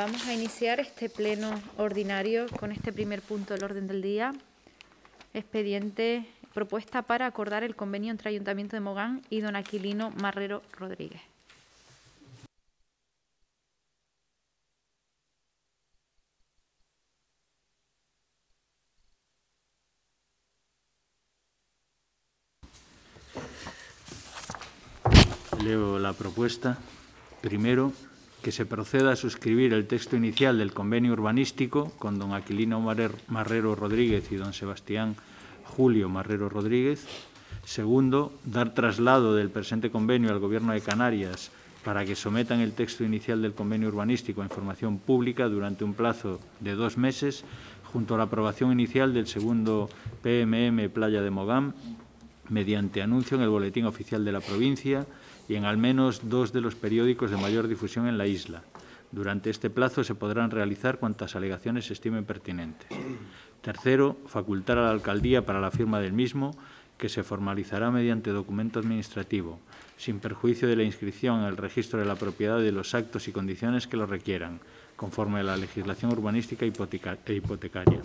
Vamos a iniciar este pleno ordinario con este primer punto del orden del día. Expediente propuesta para acordar el convenio entre Ayuntamiento de Mogán y don Aquilino Marrero Rodríguez. Leo la propuesta. Primero, que se proceda a suscribir el texto inicial del convenio urbanístico con don Aquilino Marrero Rodríguez y don Sebastián Julio Marrero Rodríguez. Segundo, dar traslado del presente convenio al Gobierno de Canarias para que sometan el texto inicial del convenio urbanístico a información pública durante un plazo de dos meses, junto a la aprobación inicial del segundo PMM Playa de Mogán, mediante anuncio en el Boletín Oficial de la Provincia, y en al menos dos de los periódicos de mayor difusión en la isla. Durante este plazo se podrán realizar cuantas alegaciones se estimen pertinentes. Tercero, facultar a la Alcaldía para la firma del mismo, que se formalizará mediante documento administrativo, sin perjuicio de la inscripción en el registro de la propiedad de los actos y condiciones que lo requieran, conforme a la legislación urbanística e hipotecaria.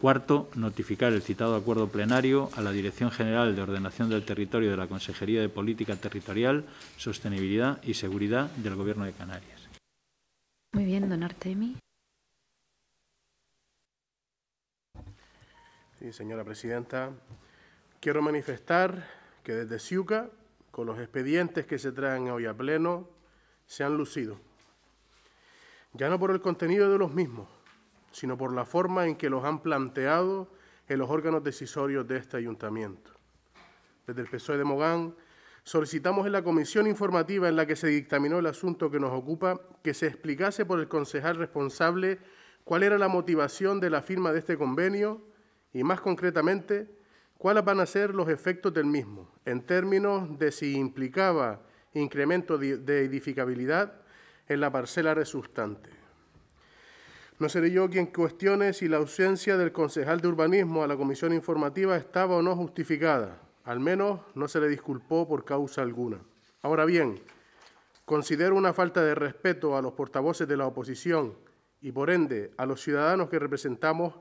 Cuarto, notificar el citado acuerdo plenario a la Dirección General de Ordenación del Territorio de la Consejería de Política Territorial, Sostenibilidad y Seguridad del Gobierno de Canarias. Muy bien, don Artemi. Sí, señora presidenta. Quiero manifestar que desde Ciuca, con los expedientes que se traen hoy a pleno, se han lucido. Ya no por el contenido de los mismos, sino por la forma en que los han planteado en los órganos decisorios de este ayuntamiento. Desde el PSOE de Mogán, solicitamos en la comisión informativa en la que se dictaminó el asunto que nos ocupa que se explicase por el concejal responsable cuál era la motivación de la firma de este convenio y, más concretamente, cuáles van a ser los efectos del mismo, en términos de si implicaba incremento de edificabilidad en la parcela resultante. No seré yo quien cuestione si la ausencia del concejal de urbanismo a la comisión informativa estaba o no justificada. Al menos no se le disculpó por causa alguna. Ahora bien, considero una falta de respeto a los portavoces de la oposición y por ende a los ciudadanos que representamos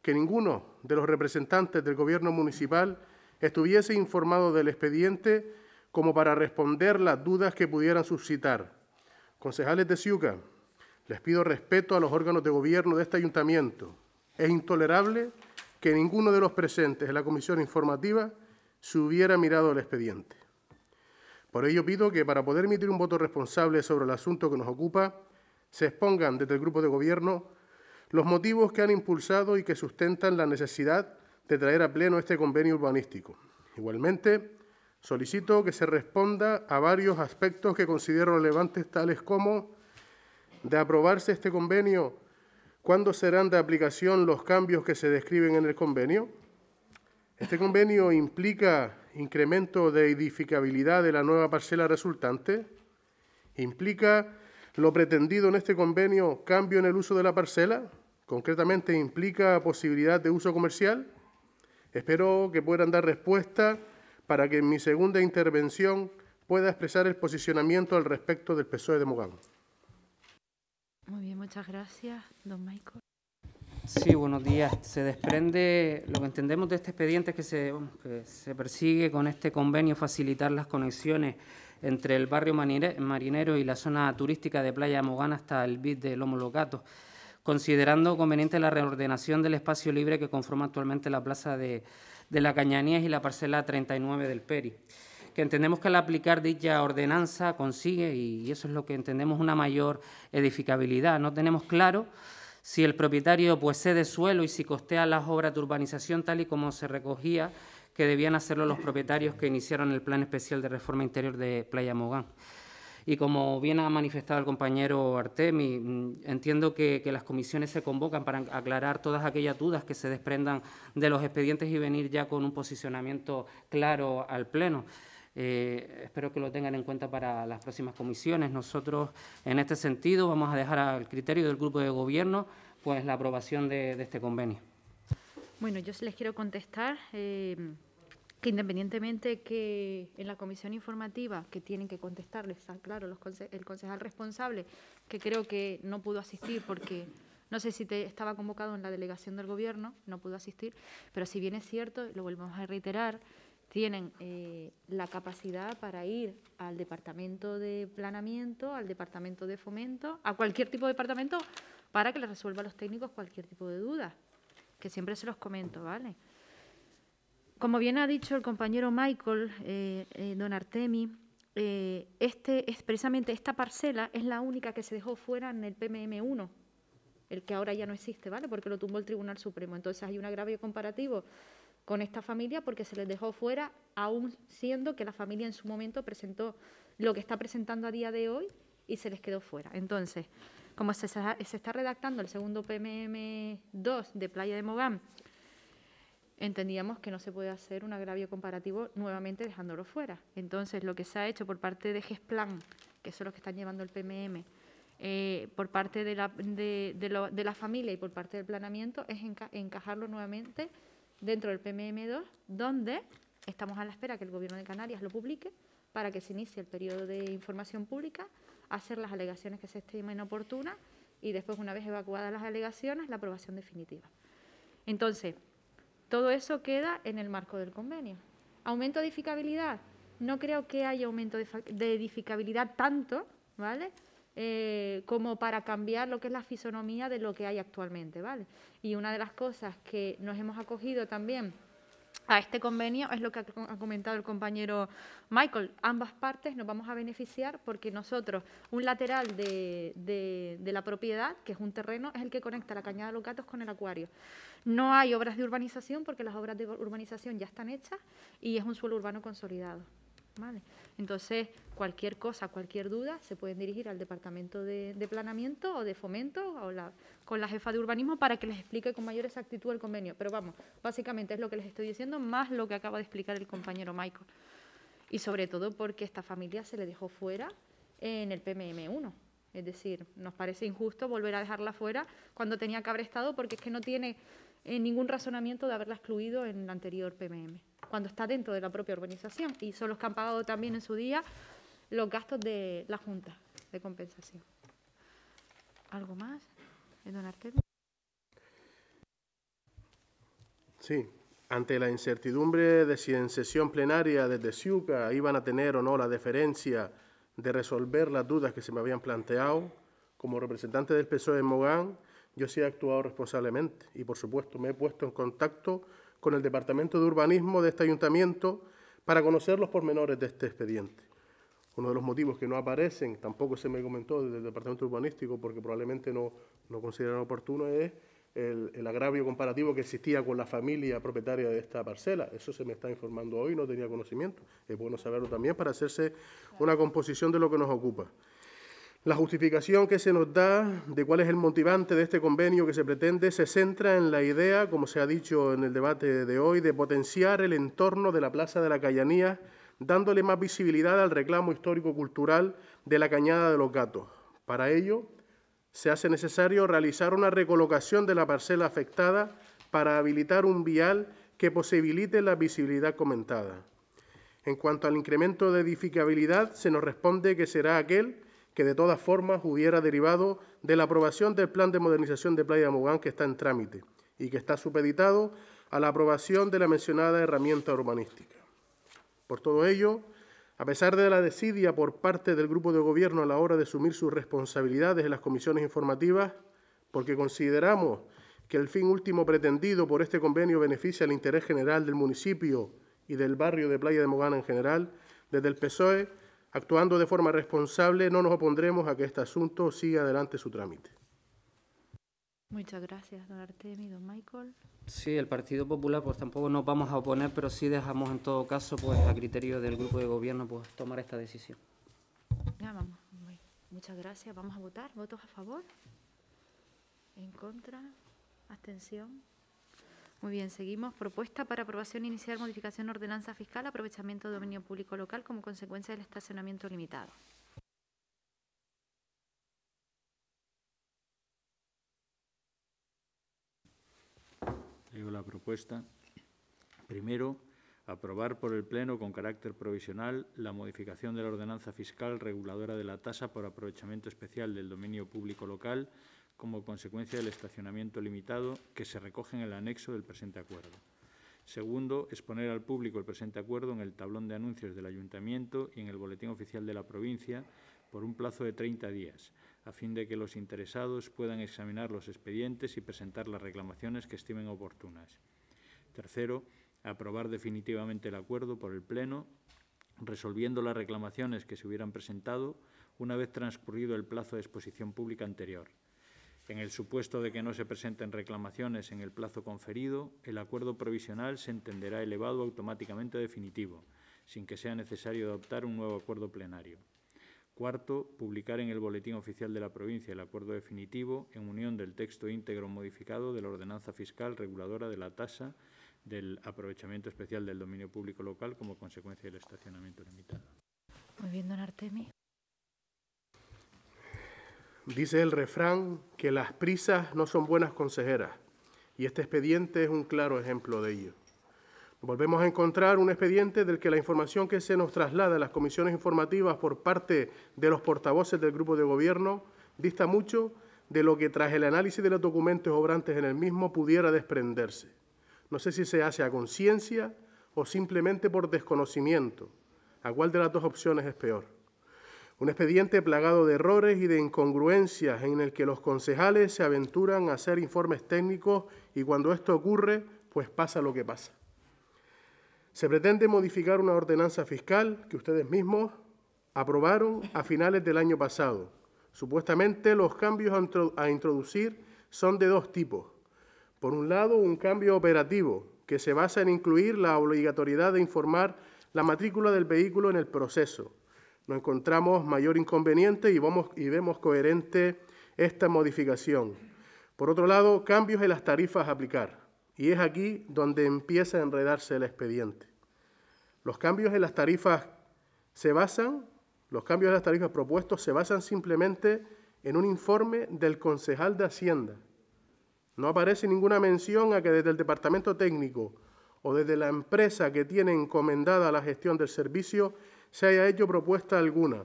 que ninguno de los representantes del gobierno municipal estuviese informado del expediente como para responder las dudas que pudieran suscitar. Concejales de Ciuca, les pido respeto a los órganos de gobierno de este ayuntamiento. Es intolerable que ninguno de los presentes en la comisión informativa se hubiera mirado el expediente. Por ello pido que para poder emitir un voto responsable sobre el asunto que nos ocupa, se expongan desde el grupo de gobierno los motivos que han impulsado y que sustentan la necesidad de traer a pleno este convenio urbanístico. Igualmente, solicito que se responda a varios aspectos que considero relevantes, tales como de aprobarse este convenio, ¿cuándo serán de aplicación los cambios que se describen en el convenio? Este convenio implica incremento de edificabilidad de la nueva parcela resultante, implica lo pretendido en este convenio, cambio en el uso de la parcela, concretamente implica posibilidad de uso comercial. Espero que puedan dar respuesta para que en mi segunda intervención pueda expresar el posicionamiento al respecto del PSOE de Mogán. Muy bien, muchas gracias, don Michael. Sí, buenos días. Se desprende, lo que entendemos de este expediente es que se, persigue con este convenio facilitar las conexiones entre el barrio marinero y la zona turística de Playa Mogana hasta el BID de Lomo Locato, considerando conveniente la reordenación del espacio libre que conforma actualmente la plaza de, la Cañanías y la parcela 39 del Peri que entendemos que al aplicar dicha ordenanza consigue, y eso es lo que entendemos, una mayor edificabilidad. No tenemos claro si el propietario pues cede suelo y si costea las obras de urbanización tal y como se recogía que debían hacerlo los propietarios que iniciaron el plan especial de reforma interior de Playa Mogán. Y como bien ha manifestado el compañero Artemi, mm, entiendo que, las comisiones se convocan para aclarar todas aquellas dudas que se desprendan de los expedientes y venir ya con un posicionamiento claro al Pleno. Eh, espero que lo tengan en cuenta para las próximas comisiones. Nosotros, en este sentido, vamos a dejar al criterio del grupo de gobierno pues, la aprobación de, este convenio. Bueno, yo les quiero contestar eh, que independientemente que en la comisión informativa que tienen que contestarles, claro, el concejal responsable, que creo que no pudo asistir porque no sé si te estaba convocado en la delegación del Gobierno, no pudo asistir, pero si bien es cierto, lo volvemos a reiterar, tienen eh, la capacidad para ir al departamento de planeamiento, al departamento de fomento, a cualquier tipo de departamento, para que les resuelva a los técnicos cualquier tipo de duda, que siempre se los comento, ¿vale? Como bien ha dicho el compañero Michael, eh, eh don Artemi, eh, este, es esta parcela es la única que se dejó fuera en el PMM1, el que ahora ya no existe, ¿vale? Porque lo tumbó el Tribunal Supremo. Entonces hay un agravio comparativo con esta familia porque se les dejó fuera, aún siendo que la familia en su momento presentó lo que está presentando a día de hoy y se les quedó fuera. Entonces, como se, está redactando el segundo PMM2 de Playa de Mogán, entendíamos que no se puede hacer un agravio comparativo nuevamente dejándolo fuera. Entonces, lo que se ha hecho por parte de GESPLAN, que son los que están llevando el PMM, eh, por parte de la, familia y por parte del planeamiento, es encajarlo nuevamente dentro del PMM2, donde estamos a la espera que el Gobierno de Canarias lo publique para que se inicie el periodo de información pública, hacer las alegaciones que se estimen oportunas y después, una vez evacuadas las alegaciones, la aprobación definitiva. Entonces, todo eso queda en el marco del convenio. Aumento de edificabilidad. No creo que haya aumento de edificabilidad tanto, ¿vale? Eh, como para cambiar lo que es la fisonomía de lo que hay actualmente, ¿vale? Y una de las cosas que nos hemos acogido también a este convenio es lo que ha comentado el compañero Michael. Ambas partes nos vamos a beneficiar porque nosotros, un lateral de, de, la propiedad, que es un terreno, es el que conecta la cañada de los gatos con el acuario. No hay obras de urbanización porque las obras de urbanización ya están hechas y es un suelo urbano consolidado. ¿vale? Entonces, cualquier cosa, cualquier duda, se pueden dirigir al Departamento de, Planamiento o de Fomento o con la jefa de urbanismo para que les explique con mayor exactitud el convenio. Pero vamos, básicamente es lo que les estoy diciendo, más lo que acaba de explicar el compañero Michael. Y sobre todo porque esta familia se le dejó fuera en el PMM1. Es decir, nos parece injusto volver a dejarla fuera cuando tenía que haber estado porque es que no tiene eh, ningún razonamiento de haberla excluido en el anterior PMM cuando está dentro de la propia urbanización y son los que han pagado también en su día los gastos de la Junta de Compensación. ¿Algo más, don Sí, ante la incertidumbre de si en sesión plenaria desde Ciuca iban a tener o no la deferencia de resolver las dudas que se me habían planteado, como representante del PSOE de Mogán, yo sí he actuado responsablemente y, por supuesto, me he puesto en contacto con el Departamento de Urbanismo de este ayuntamiento para conocer los pormenores de este expediente. Uno de los motivos que no aparecen, tampoco se me comentó desde el Departamento Urbanístico, porque probablemente no, no consideran oportuno, es el, el, agravio comparativo que existía con la familia propietaria de esta parcela. Eso se me está informando hoy, no tenía conocimiento. Es bueno saberlo también para hacerse una composición de lo que nos ocupa. La justificación que se nos da de cuál es el motivante de este convenio que se pretende se centra en la idea, como se ha dicho en el debate de hoy, de potenciar el entorno de la Plaza de la Callanía, dándole más visibilidad al reclamo histórico-cultural de la Cañada de los Gatos. Para ello, se hace necesario realizar una recolocación de la parcela afectada para habilitar un vial que posibilite la visibilidad comentada. En cuanto al incremento de edificabilidad, se nos responde que será aquel que de todas formas hubiera derivado de la aprobación del plan de modernización de Playa de Mogán que está en trámite y que está supeditado a la aprobación de la mencionada herramienta urbanística. Por todo ello, a pesar de la desidia por parte del grupo de gobierno a la hora de asumir sus responsabilidades en las comisiones informativas, porque consideramos que el fin último pretendido por este convenio beneficia al interés general del municipio y del barrio de Playa de Mogán en general, desde el PSOE Actuando de forma responsable, no nos opondremos a que este asunto siga adelante su trámite. Muchas gracias, don Artemio don Michael. Sí, el Partido Popular pues tampoco nos vamos a oponer, pero sí dejamos en todo caso pues a criterio del grupo de gobierno pues tomar esta decisión. vamos. Muchas gracias. Vamos a votar. ¿Votos a favor? ¿En contra? ¿Abstención? Muy bien, seguimos. Propuesta para aprobación inicial, modificación ordenanza fiscal, aprovechamiento de dominio público local como consecuencia del estacionamiento limitado. Leo la propuesta. Primero, aprobar por el Pleno con carácter provisional la modificación de la ordenanza fiscal reguladora de la tasa por aprovechamiento especial del dominio público local como consecuencia del estacionamiento limitado que se recoge en el anexo del presente acuerdo. Segundo, exponer al público el presente acuerdo en el tablón de anuncios del Ayuntamiento y en el Boletín Oficial de la provincia por un plazo de 30 días, a fin de que los interesados puedan examinar los expedientes y presentar las reclamaciones que estimen oportunas. Tercero, aprobar definitivamente el acuerdo por el Pleno, resolviendo las reclamaciones que se hubieran presentado una vez transcurrido el plazo de exposición pública anterior. En el supuesto de que no se presenten reclamaciones en el plazo conferido, el acuerdo provisional se entenderá elevado automáticamente definitivo, sin que sea necesario adoptar un nuevo acuerdo plenario. Cuarto, publicar en el Boletín Oficial de la Provincia el acuerdo definitivo en unión del texto íntegro modificado de la ordenanza fiscal reguladora de la tasa del aprovechamiento especial del dominio público local como consecuencia del estacionamiento limitado. Muy bien, don Artemi. Dice el refrán que las prisas no son buenas consejeras y este expediente es un claro ejemplo de ello. Volvemos a encontrar un expediente del que la información que se nos traslada a las comisiones informativas por parte de los portavoces del grupo de gobierno dista mucho de lo que tras el análisis de los documentos obrantes en el mismo pudiera desprenderse. No sé si se hace a conciencia o simplemente por desconocimiento. ¿A cuál de las dos opciones es peor? Un expediente plagado de errores y de incongruencias en el que los concejales se aventuran a hacer informes técnicos y cuando esto ocurre, pues pasa lo que pasa. Se pretende modificar una ordenanza fiscal que ustedes mismos aprobaron a finales del año pasado. Supuestamente los cambios a introducir son de dos tipos. Por un lado, un cambio operativo que se basa en incluir la obligatoriedad de informar la matrícula del vehículo en el proceso no encontramos mayor inconveniente y, vemos coherente esta modificación. Por otro lado, cambios en las tarifas a aplicar. Y es aquí donde empieza a enredarse el expediente. Los cambios en las tarifas se basan, los cambios en las tarifas propuestos se basan simplemente en un informe del concejal de Hacienda. No aparece ninguna mención a que desde el departamento técnico o desde la empresa que tiene encomendada la gestión del servicio se haya hecho propuesta alguna,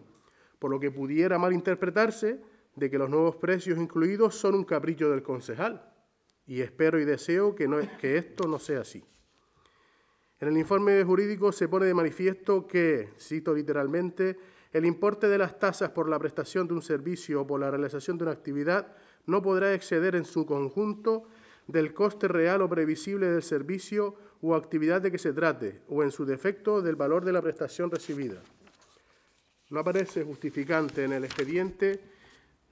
por lo que pudiera malinterpretarse de que los nuevos precios incluidos son un capricho del concejal. Y espero y deseo que, que esto no sea así. En el informe jurídico se pone de manifiesto que, cito literalmente, el importe de las tasas por la prestación de un servicio o por la realización de una actividad no podrá exceder en su conjunto del coste real o previsible del servicio o actividad de que se trate, o en su defecto del valor de la prestación recibida. No aparece justificante en el expediente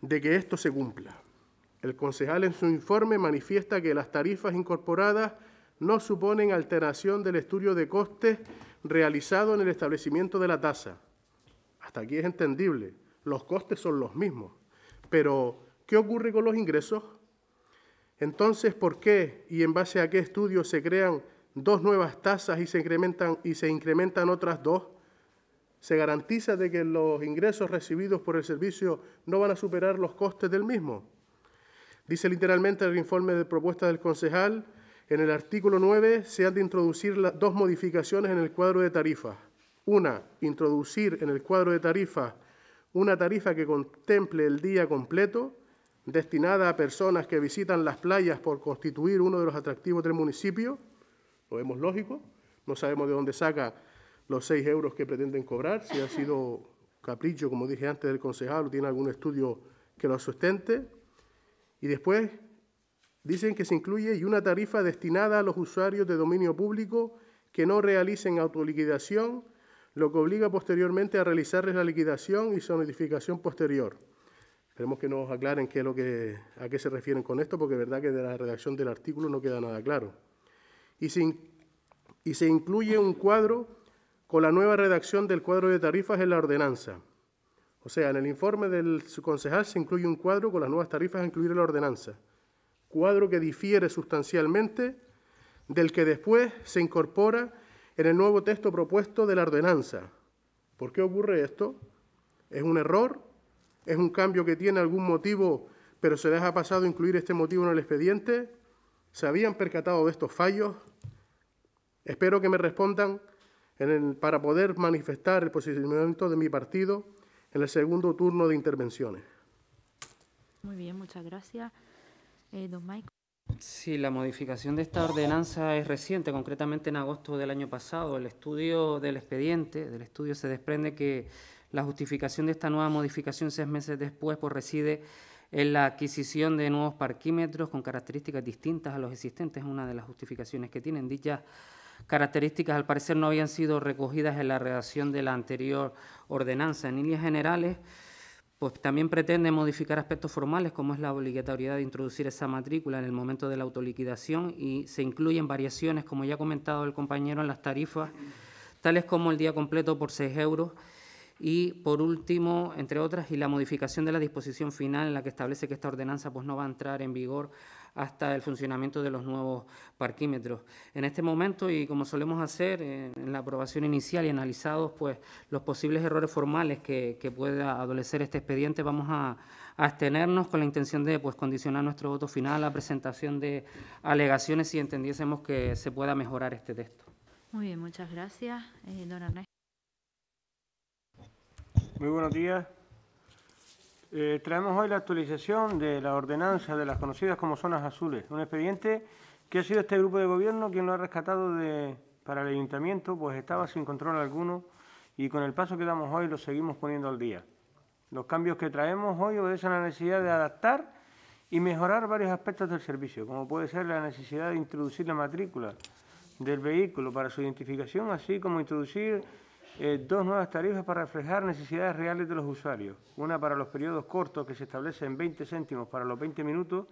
de que esto se cumpla. El concejal en su informe manifiesta que las tarifas incorporadas no suponen alteración del estudio de costes realizado en el establecimiento de la tasa. Hasta aquí es entendible, los costes son los mismos. Pero, ¿qué ocurre con los ingresos? Entonces, ¿por qué y en base a qué estudios se crean dos nuevas tasas y se incrementan, y se incrementan otras dos? ¿Se garantiza de que los ingresos recibidos por el servicio no van a superar los costes del mismo? Dice literalmente el informe de propuesta del concejal, en el artículo 9 se han de introducir dos modificaciones en el cuadro de tarifas. Una, introducir en el cuadro de tarifas una tarifa que contemple el día completo destinada a personas que visitan las playas por constituir uno de los atractivos del municipio, lo vemos lógico, no sabemos de dónde saca los seis euros que pretenden cobrar, si ha sido capricho, como dije antes, del concejal o tiene algún estudio que lo sustente. Y después dicen que se incluye y una tarifa destinada a los usuarios de dominio público que no realicen autoliquidación, lo que obliga posteriormente a realizarles la liquidación y su posterior. Esperemos que nos aclaren qué es lo que, a qué se refieren con esto, porque es verdad que de la redacción del artículo no queda nada claro. Y se, y se incluye un cuadro con la nueva redacción del cuadro de tarifas en la ordenanza. O sea, en el informe del concejal se incluye un cuadro con las nuevas tarifas a incluir en la ordenanza. Cuadro que difiere sustancialmente del que después se incorpora en el nuevo texto propuesto de la ordenanza. ¿Por qué ocurre esto? Es un error ¿Es un cambio que tiene algún motivo, pero se les ha pasado incluir este motivo en el expediente? ¿Se habían percatado de estos fallos? Espero que me respondan en el, para poder manifestar el posicionamiento de mi partido en el segundo turno de intervenciones. Muy bien, muchas gracias. Eh, don Mike. Sí, la modificación de esta ordenanza es reciente, concretamente en agosto del año pasado. El estudio del expediente, del estudio se desprende que la justificación de esta nueva modificación seis meses después pues, reside en la adquisición de nuevos parquímetros con características distintas a los existentes, es una de las justificaciones que tienen. Dichas características, al parecer, no habían sido recogidas en la redacción de la anterior ordenanza. En líneas generales, pues también pretende modificar aspectos formales, como es la obligatoriedad de introducir esa matrícula en el momento de la autoliquidación, y se incluyen variaciones, como ya ha comentado el compañero, en las tarifas, tales como el día completo por seis euros y por último, entre otras, y la modificación de la disposición final en la que establece que esta ordenanza pues, no va a entrar en vigor hasta el funcionamiento de los nuevos parquímetros. En este momento, y como solemos hacer eh, en la aprobación inicial y analizados pues, los posibles errores formales que, pueda adolecer este expediente, vamos a, abstenernos con la intención de pues, condicionar nuestro voto final a la presentación de alegaciones si entendiésemos que se pueda mejorar este texto. Muy bien, muchas gracias, eh, don muy buenos días. Eh, traemos hoy la actualización de la ordenanza de las conocidas como zonas azules, un expediente que ha sido este grupo de gobierno quien lo ha rescatado para el ayuntamiento, pues estaba sin control alguno y con el paso que damos hoy lo seguimos poniendo al día. Los cambios que traemos hoy obedecen a la necesidad de adaptar y mejorar varios aspectos del servicio, como puede ser la necesidad de introducir la matrícula del vehículo para su identificación, así como introducir eh, dos nuevas tarifas para reflejar necesidades reales de los usuarios. Una para los periodos cortos, que se establece en 20 céntimos para los 20 minutos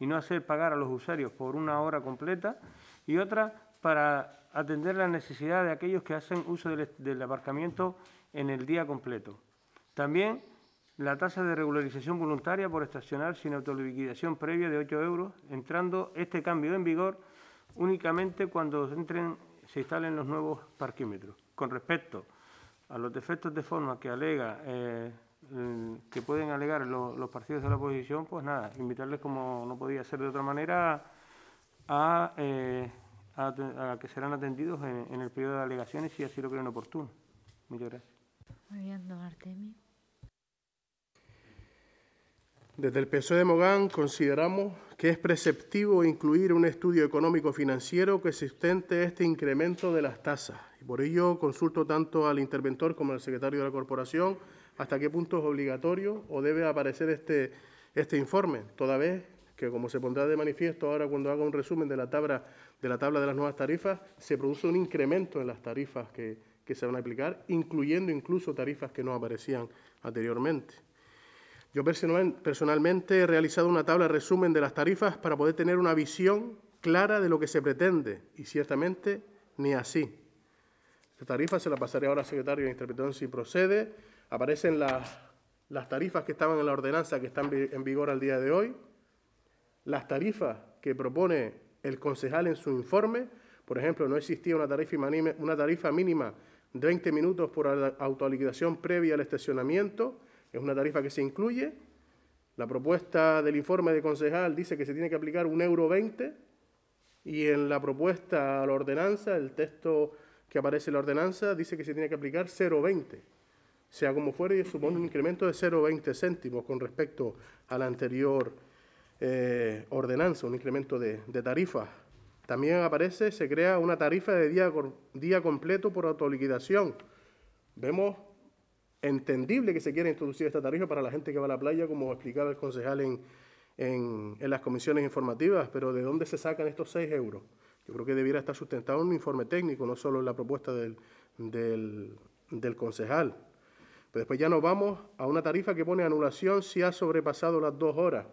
y no hacer pagar a los usuarios por una hora completa. Y otra para atender las necesidades de aquellos que hacen uso del, aparcamiento en el día completo. También la tasa de regularización voluntaria por estacionar sin autoliquidación previa de 8 euros, entrando este cambio en vigor únicamente cuando entren, se instalen los nuevos parquímetros con respecto a los defectos de forma que alega eh, mm, que pueden alegar los, partidos de la oposición, pues nada, invitarles como no podía ser de otra manera a, eh, que serán atendidos en, el periodo de alegaciones si así lo creen oportuno. Muchas gracias. Muy bien, Desde el PSOE de Mogán consideramos que es preceptivo incluir un estudio económico financiero que sustente este incremento de las tasas por ello, consulto tanto al interventor como al secretario de la Corporación hasta qué punto es obligatorio o debe aparecer este, este, informe, toda vez que, como se pondrá de manifiesto ahora cuando haga un resumen de la tabla de, la tabla de las nuevas tarifas, se produce un incremento en las tarifas que, que se van a aplicar, incluyendo incluso tarifas que no aparecían anteriormente. Yo personalmente he realizado una tabla resumen de las tarifas para poder tener una visión clara de lo que se pretende y ciertamente ni así. Esta tarifa se la pasaré ahora al secretario de interpretación si procede. Aparecen las, las tarifas que estaban en la ordenanza que están en vigor al día de hoy. Las tarifas que propone el concejal en su informe. Por ejemplo, no existía una tarifa, una tarifa mínima de 20 minutos por autoliquidación previa al estacionamiento. Es una tarifa que se incluye. La propuesta del informe del concejal dice que se tiene que aplicar un euro 20 y en la propuesta a la ordenanza, el texto aparece la ordenanza dice que se tiene que aplicar 0,20. Sea como fuere, supone un incremento de 0,20 céntimos con respecto a la anterior eh, ordenanza, un incremento de, tarifas. También aparece, se crea una tarifa de día, día completo por autoliquidación. Vemos entendible que se quiera introducir esta tarifa para la gente que va a la playa, como explicaba el concejal en, en las comisiones informativas, pero ¿de dónde se sacan estos 6 euros? Yo creo que debiera estar sustentado en un informe técnico, no solo en la propuesta del, concejal. Pero después ya nos vamos a una tarifa que pone anulación si ha sobrepasado las dos horas,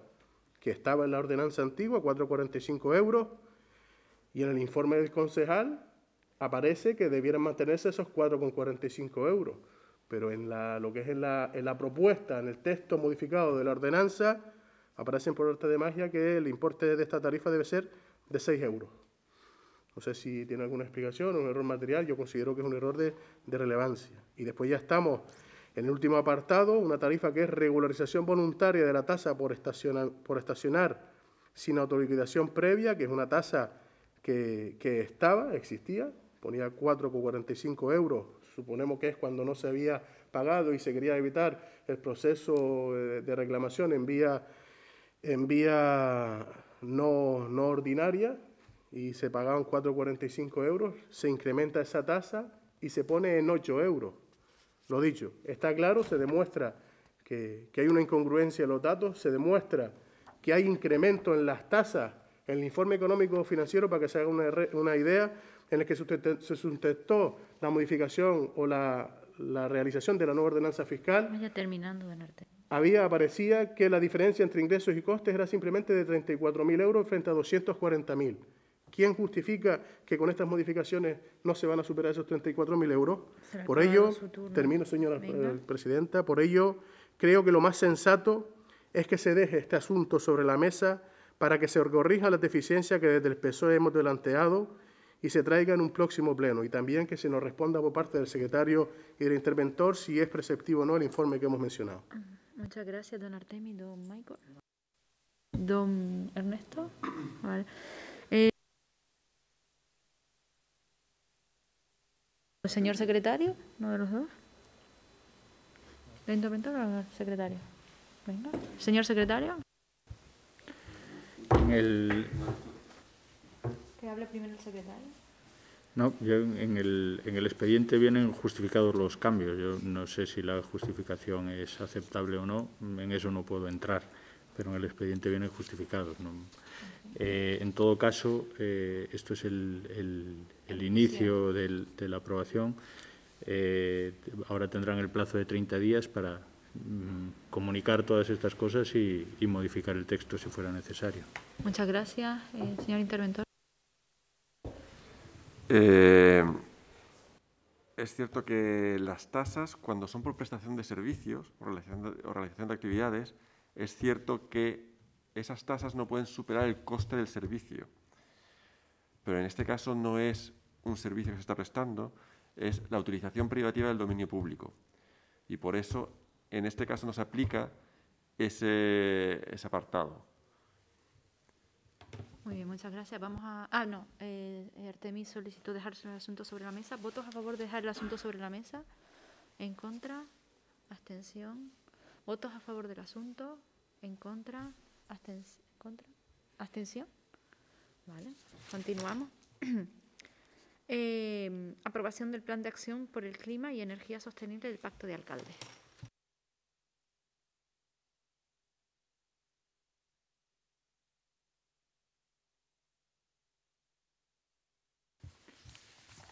que estaba en la ordenanza antigua, 4,45 euros, y en el informe del concejal aparece que debieran mantenerse esos 4,45 euros. Pero en lo que es en la, en la propuesta, en el texto modificado de la ordenanza, aparecen por arte de magia que el importe de esta tarifa debe ser de 6 euros. No sé si tiene alguna explicación, un error material, yo considero que es un error de, relevancia. Y después ya estamos en el último apartado, una tarifa que es regularización voluntaria de la tasa por estacionar, sin autoliquidación previa, que es una tasa que, estaba, existía, ponía 4,45 euros, suponemos que es cuando no se había pagado y se quería evitar el proceso de reclamación en vía, no ordinaria, y se pagaban 4,45 euros, se incrementa esa tasa y se pone en 8 euros. Lo dicho, está claro, se demuestra que, hay una incongruencia en los datos, se demuestra que hay incremento en las tasas en el informe económico financiero, para que se haga una, idea, en el que se sustentó la modificación o la, realización de la nueva ordenanza fiscal. terminando, Había, aparecía que la diferencia entre ingresos y costes era simplemente de 34.000 euros frente a 240.000. ¿Quién justifica que con estas modificaciones no se van a superar esos 34.000 euros? Por ello, termino, señora eh, presidenta, por ello creo que lo más sensato es que se deje este asunto sobre la mesa para que se corrija las deficiencias que desde el PSOE hemos delanteado y se traiga en un próximo pleno y también que se nos responda por parte del secretario y del interventor si es preceptivo o no el informe que hemos mencionado. Ah, muchas gracias, don Artemi, don Michael. Don Ernesto. señor secretario? ¿Uno de los dos? ¿La interventora o secretario? Venga. ¿Señor secretario? En el... ¿Que hable primero el secretario? No, yo en, el, en el expediente vienen justificados los cambios. Yo no sé si la justificación es aceptable o no, en eso no puedo entrar, pero en el expediente vienen justificados. Eh, en todo caso, eh, esto es el el inicio de la aprobación. Eh, ahora tendrán el plazo de 30 días para mm, comunicar todas estas cosas y, modificar el texto si fuera necesario. Muchas gracias, eh, señor interventor. Eh, es cierto que las tasas, cuando son por prestación de servicios o realización de actividades, es cierto que esas tasas no pueden superar el coste del servicio. Pero en este caso no es un servicio que se está prestando es la utilización privativa del dominio público. Y por eso, en este caso, nos aplica ese, apartado. Muy bien, muchas gracias. Vamos a. Ah, no. Eh, Artemis solicitó dejar el asunto sobre la mesa. ¿Votos a favor de dejar el asunto sobre la mesa? ¿En contra? ¿Abstención? ¿Votos a favor del asunto? ¿En contra? ¿Contra? ¿Abstención? Vale. Continuamos. Em, aprobación del Plan de Acción por el Clima y Energía Sostenible del Pacto de Alcaldes.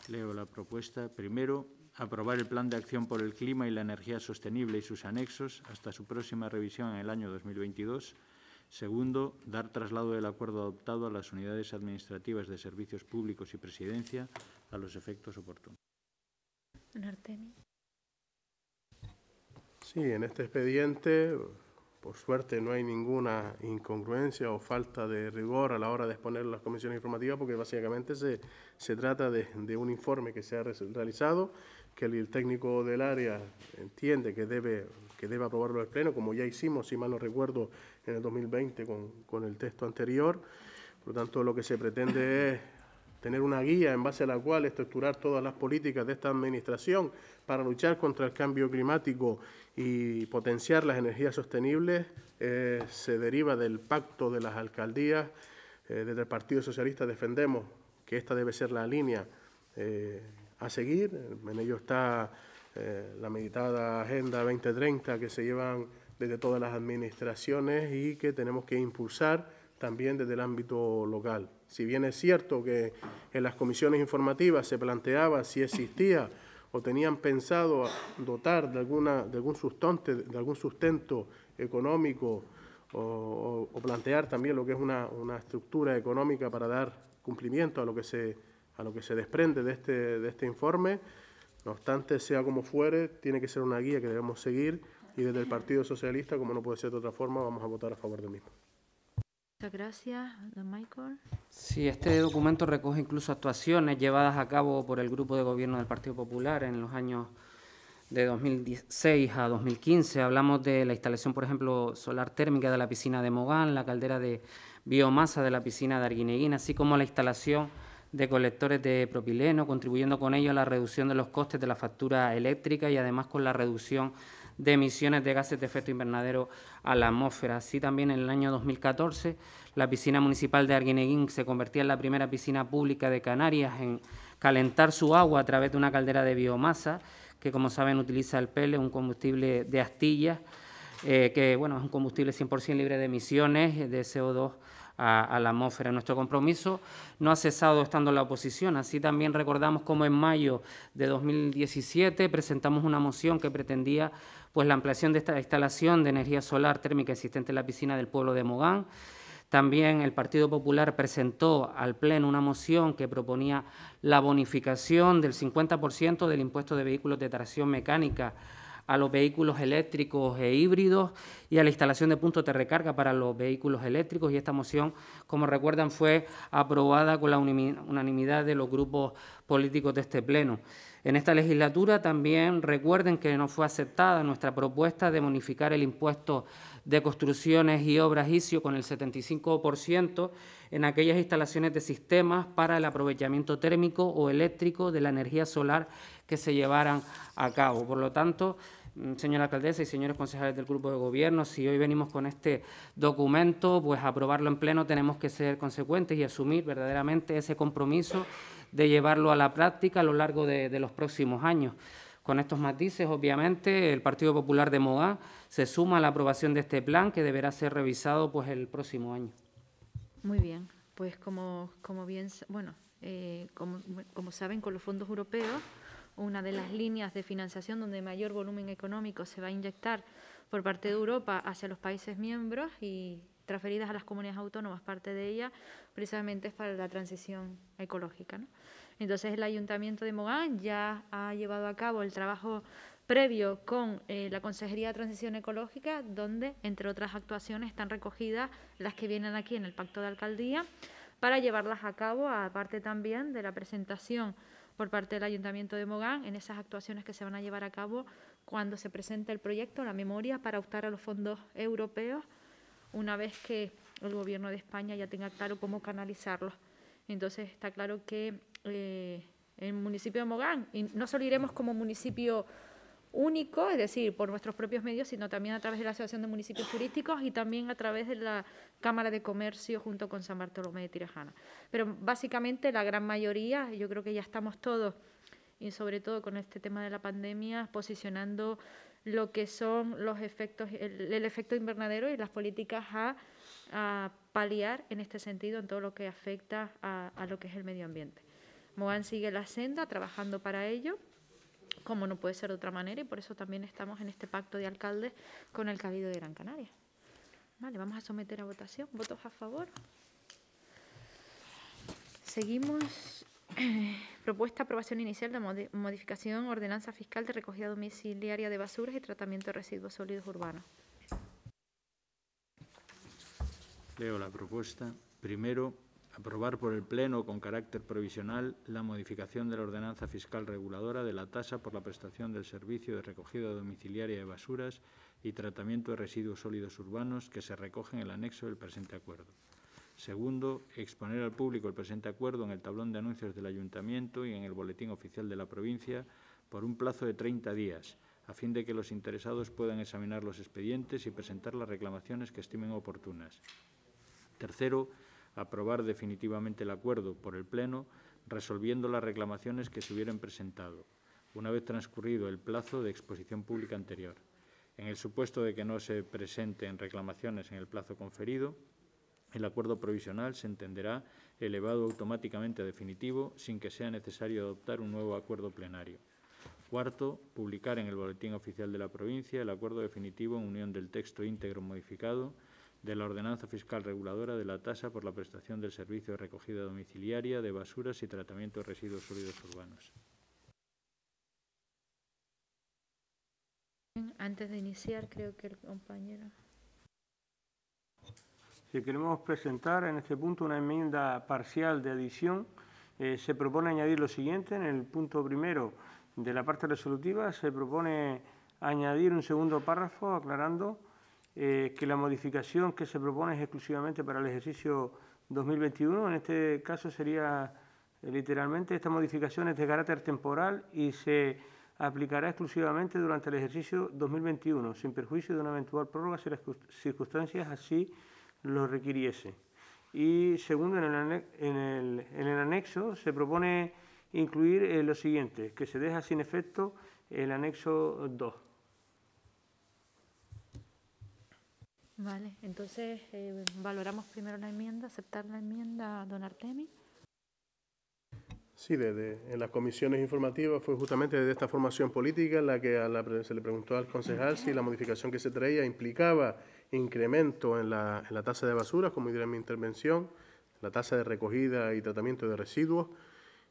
Leo la propuesta. Primero, aprobar el Plan de Acción por el Clima y la Energía Sostenible y sus anexos hasta su próxima revisión en el año 2022 Segundo, dar traslado del acuerdo adoptado a las unidades administrativas de servicios públicos y presidencia a los efectos oportunos. Sí, en este expediente, por suerte, no hay ninguna incongruencia o falta de rigor a la hora de exponer las comisiones informativas, porque básicamente se, se trata de, de un informe que se ha realizado, que el, técnico del área entiende que debe, que debe aprobarlo el Pleno, como ya hicimos, si mal no recuerdo, en el 2020 con, con el texto anterior. Por lo tanto, lo que se pretende es tener una guía en base a la cual estructurar todas las políticas de esta Administración para luchar contra el cambio climático y potenciar las energías sostenibles, eh, se deriva del pacto de las alcaldías. Eh, desde el Partido Socialista defendemos que esta debe ser la línea eh, a seguir. En ello está la meditada Agenda 2030 que se llevan desde todas las administraciones y que tenemos que impulsar también desde el ámbito local. Si bien es cierto que en las comisiones informativas se planteaba si existía o tenían pensado dotar de, alguna, de, algún, sustante, de algún sustento económico o, plantear también lo que es una, una, estructura económica para dar cumplimiento a lo que se, a lo que se desprende de este, de este informe. No obstante, sea como fuere, tiene que ser una guía que debemos seguir y desde el Partido Socialista, como no puede ser de otra forma, vamos a votar a favor del mismo. Muchas gracias, don Michael. Sí, este documento recoge incluso actuaciones llevadas a cabo por el grupo de gobierno del Partido Popular en los años de 2016 a 2015. Hablamos de la instalación, por ejemplo, solar térmica de la piscina de Mogán, la caldera de biomasa de la piscina de Arguineguín, así como la instalación de colectores de propileno, contribuyendo con ello a la reducción de los costes de la factura eléctrica y además con la reducción de emisiones de gases de efecto invernadero a la atmósfera. Así también en el año 2014 la piscina municipal de Arguineguín se convertía en la primera piscina pública de Canarias en calentar su agua a través de una caldera de biomasa que, como saben, utiliza el PELE, un combustible de astillas, eh, que bueno, es un combustible 100% libre de emisiones de CO2 a, la atmósfera. Nuestro compromiso no ha cesado estando la oposición. Así también recordamos cómo en mayo de 2017 presentamos una moción que pretendía pues, la ampliación de esta instalación de energía solar térmica existente en la piscina del pueblo de Mogán. También el Partido Popular presentó al Pleno una moción que proponía la bonificación del 50% del impuesto de vehículos de tracción mecánica a los vehículos eléctricos e híbridos y a la instalación de puntos de recarga para los vehículos eléctricos. Y esta moción, como recuerdan, fue aprobada con la unanimidad de los grupos políticos de este Pleno. En esta legislatura también recuerden que no fue aceptada nuestra propuesta de modificar el impuesto de construcciones y obras ISIO con el 75% en aquellas instalaciones de sistemas para el aprovechamiento térmico o eléctrico de la energía solar que se llevaran a cabo. Por lo tanto, Mm, señora alcaldesa y señores concejales del grupo de gobierno, si hoy venimos con este documento, pues aprobarlo en pleno tenemos que ser consecuentes y asumir verdaderamente ese compromiso de llevarlo a la práctica a lo largo de, los próximos años. Con estos matices, obviamente, el Partido Popular de Moa se suma a la aprobación de este plan que deberá ser revisado pues el próximo año. Muy bien, pues como, como bien, bueno, eh, como saben, con los fondos europeos una de las líneas de financiación donde mayor volumen económico se va a inyectar por parte de Europa hacia los países miembros y transferidas a las comunidades autónomas, parte de ella precisamente es para la transición ecológica. Entonces el Ayuntamiento de Mogán ya ha llevado a cabo el trabajo previo con eh, la Consejería de Transición Ecológica, donde, entre otras actuaciones, están recogidas las que vienen aquí en el Pacto de Alcaldía, para llevarlas a cabo, aparte también de la presentación por parte del Ayuntamiento de Mogán en esas actuaciones que se van a llevar a cabo cuando se presente el proyecto, la memoria, para optar a los fondos europeos una vez que el Gobierno de España ya tenga claro cómo canalizarlos. Entonces, está claro que eh, el municipio de Mogán, y no solo iremos como municipio único, es decir, por nuestros propios medios, sino también a través de la Asociación de Municipios Turísticos y también a través de la Cámara de Comercio junto con San Bartolomé de Tirajana. Pero básicamente la gran mayoría, yo creo que ya estamos todos, y sobre todo con este tema de la pandemia, posicionando lo que son los efectos, el, efecto invernadero y las políticas a, paliar en este sentido en todo lo que afecta a, a lo que es el medio ambiente. Moan sigue la senda trabajando para ello como no puede ser de otra manera, y por eso también estamos en este pacto de alcaldes con el Cabildo de Gran Canaria. Vale, vamos a someter a votación. ¿Votos a favor? Seguimos. Propuesta aprobación inicial de modificación ordenanza fiscal de recogida domiciliaria de basuras y tratamiento de residuos sólidos urbanos. Leo la propuesta. Primero, Aprobar por el Pleno con carácter provisional la modificación de la ordenanza fiscal reguladora de la tasa por la prestación del servicio de recogida domiciliaria de basuras y tratamiento de residuos sólidos urbanos que se recogen en el anexo del presente acuerdo. Segundo, exponer al público el presente acuerdo en el tablón de anuncios del Ayuntamiento y en el Boletín Oficial de la Provincia por un plazo de 30 días, a fin de que los interesados puedan examinar los expedientes y presentar las reclamaciones que estimen oportunas. Tercero, aprobar definitivamente el acuerdo por el Pleno, resolviendo las reclamaciones que se hubieran presentado, una vez transcurrido el plazo de exposición pública anterior. En el supuesto de que no se presenten reclamaciones en el plazo conferido, el acuerdo provisional se entenderá elevado automáticamente a definitivo sin que sea necesario adoptar un nuevo acuerdo plenario. Cuarto, publicar en el Boletín Oficial de la Provincia el acuerdo definitivo en unión del texto íntegro modificado de la Ordenanza Fiscal Reguladora de la Tasa por la Prestación del Servicio de Recogida Domiciliaria de Basuras y Tratamiento de Residuos Sólidos Urbanos. Antes de iniciar, creo que el compañero. Si queremos presentar en este punto una enmienda parcial de adición, eh, se propone añadir lo siguiente. En el punto primero de la parte resolutiva se propone añadir un segundo párrafo aclarando eh, que la modificación que se propone es exclusivamente para el ejercicio 2021. En este caso sería eh, literalmente esta modificación es de carácter temporal y se aplicará exclusivamente durante el ejercicio 2021, sin perjuicio de una eventual prórroga si las circunstancias así lo requiriese. Y segundo, en el, anexo se propone incluir eh, lo siguiente, que se deja sin efecto el anexo 2. Vale, entonces eh, valoramos primero la enmienda, aceptar la enmienda, don Artemi. Sí, desde, en las comisiones informativas fue justamente de esta formación política en la que se le preguntó al concejal si la modificación que se traía implicaba incremento en la, en la tasa de basuras, como diré en mi intervención, la tasa de recogida y tratamiento de residuos,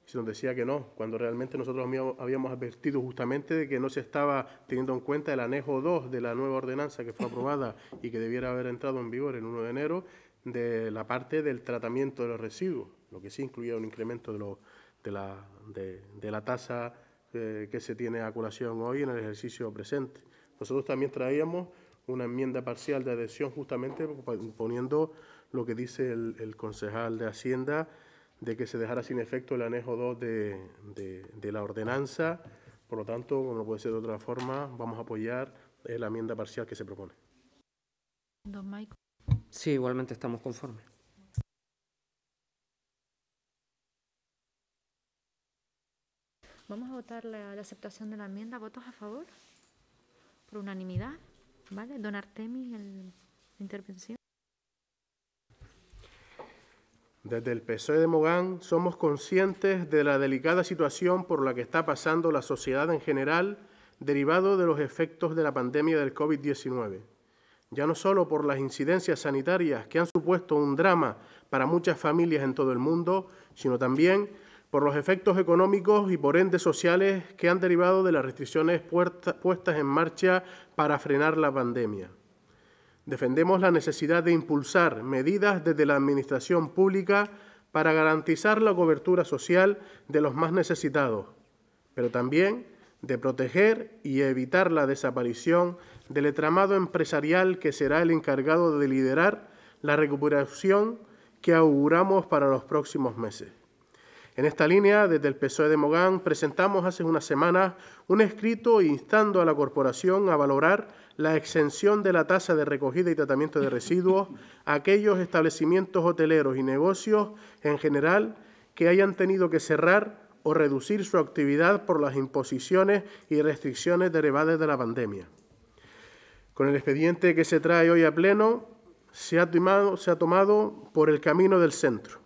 se nos decía que no, cuando realmente nosotros habíamos advertido justamente de que no se estaba teniendo en cuenta el anejo 2 de la nueva ordenanza que fue aprobada y que debiera haber entrado en vigor el 1 de enero, de la parte del tratamiento de los residuos, lo que sí incluía un incremento de, lo, de la, de, la tasa eh, que se tiene a colación hoy en el ejercicio presente. Nosotros también traíamos una enmienda parcial de adhesión justamente poniendo lo que dice el concejal de Hacienda, de que se dejara sin efecto el anejo 2 de, la ordenanza. Por lo tanto, como no puede ser de otra forma, vamos a apoyar la enmienda parcial que se propone. Don michael Sí, igualmente estamos conformes. Vamos a votar la, aceptación de la enmienda. ¿Votos a favor? Por unanimidad. ¿Vale? Don Artemis, la intervención. Desde el PSOE de Mogán somos conscientes de la delicada situación por la que está pasando la sociedad en general derivado de los efectos de la pandemia del COVID-19, ya no solo por las incidencias sanitarias que han supuesto un drama para muchas familias en todo el mundo, sino también por los efectos económicos y por ende sociales que han derivado de las restricciones puestas en marcha para frenar la pandemia. Defendemos la necesidad de impulsar medidas desde la Administración pública para garantizar la cobertura social de los más necesitados, pero también de proteger y evitar la desaparición del entramado empresarial que será el encargado de liderar la recuperación que auguramos para los próximos meses. En esta línea, desde el PSOE de Mogán, presentamos hace unas semanas un escrito instando a la corporación a valorar la exención de la tasa de recogida y tratamiento de residuos a aquellos establecimientos hoteleros y negocios en general que hayan tenido que cerrar o reducir su actividad por las imposiciones y restricciones derivadas de la pandemia. Con el expediente que se trae hoy a pleno, se ha tomado, se ha tomado por el camino del centro.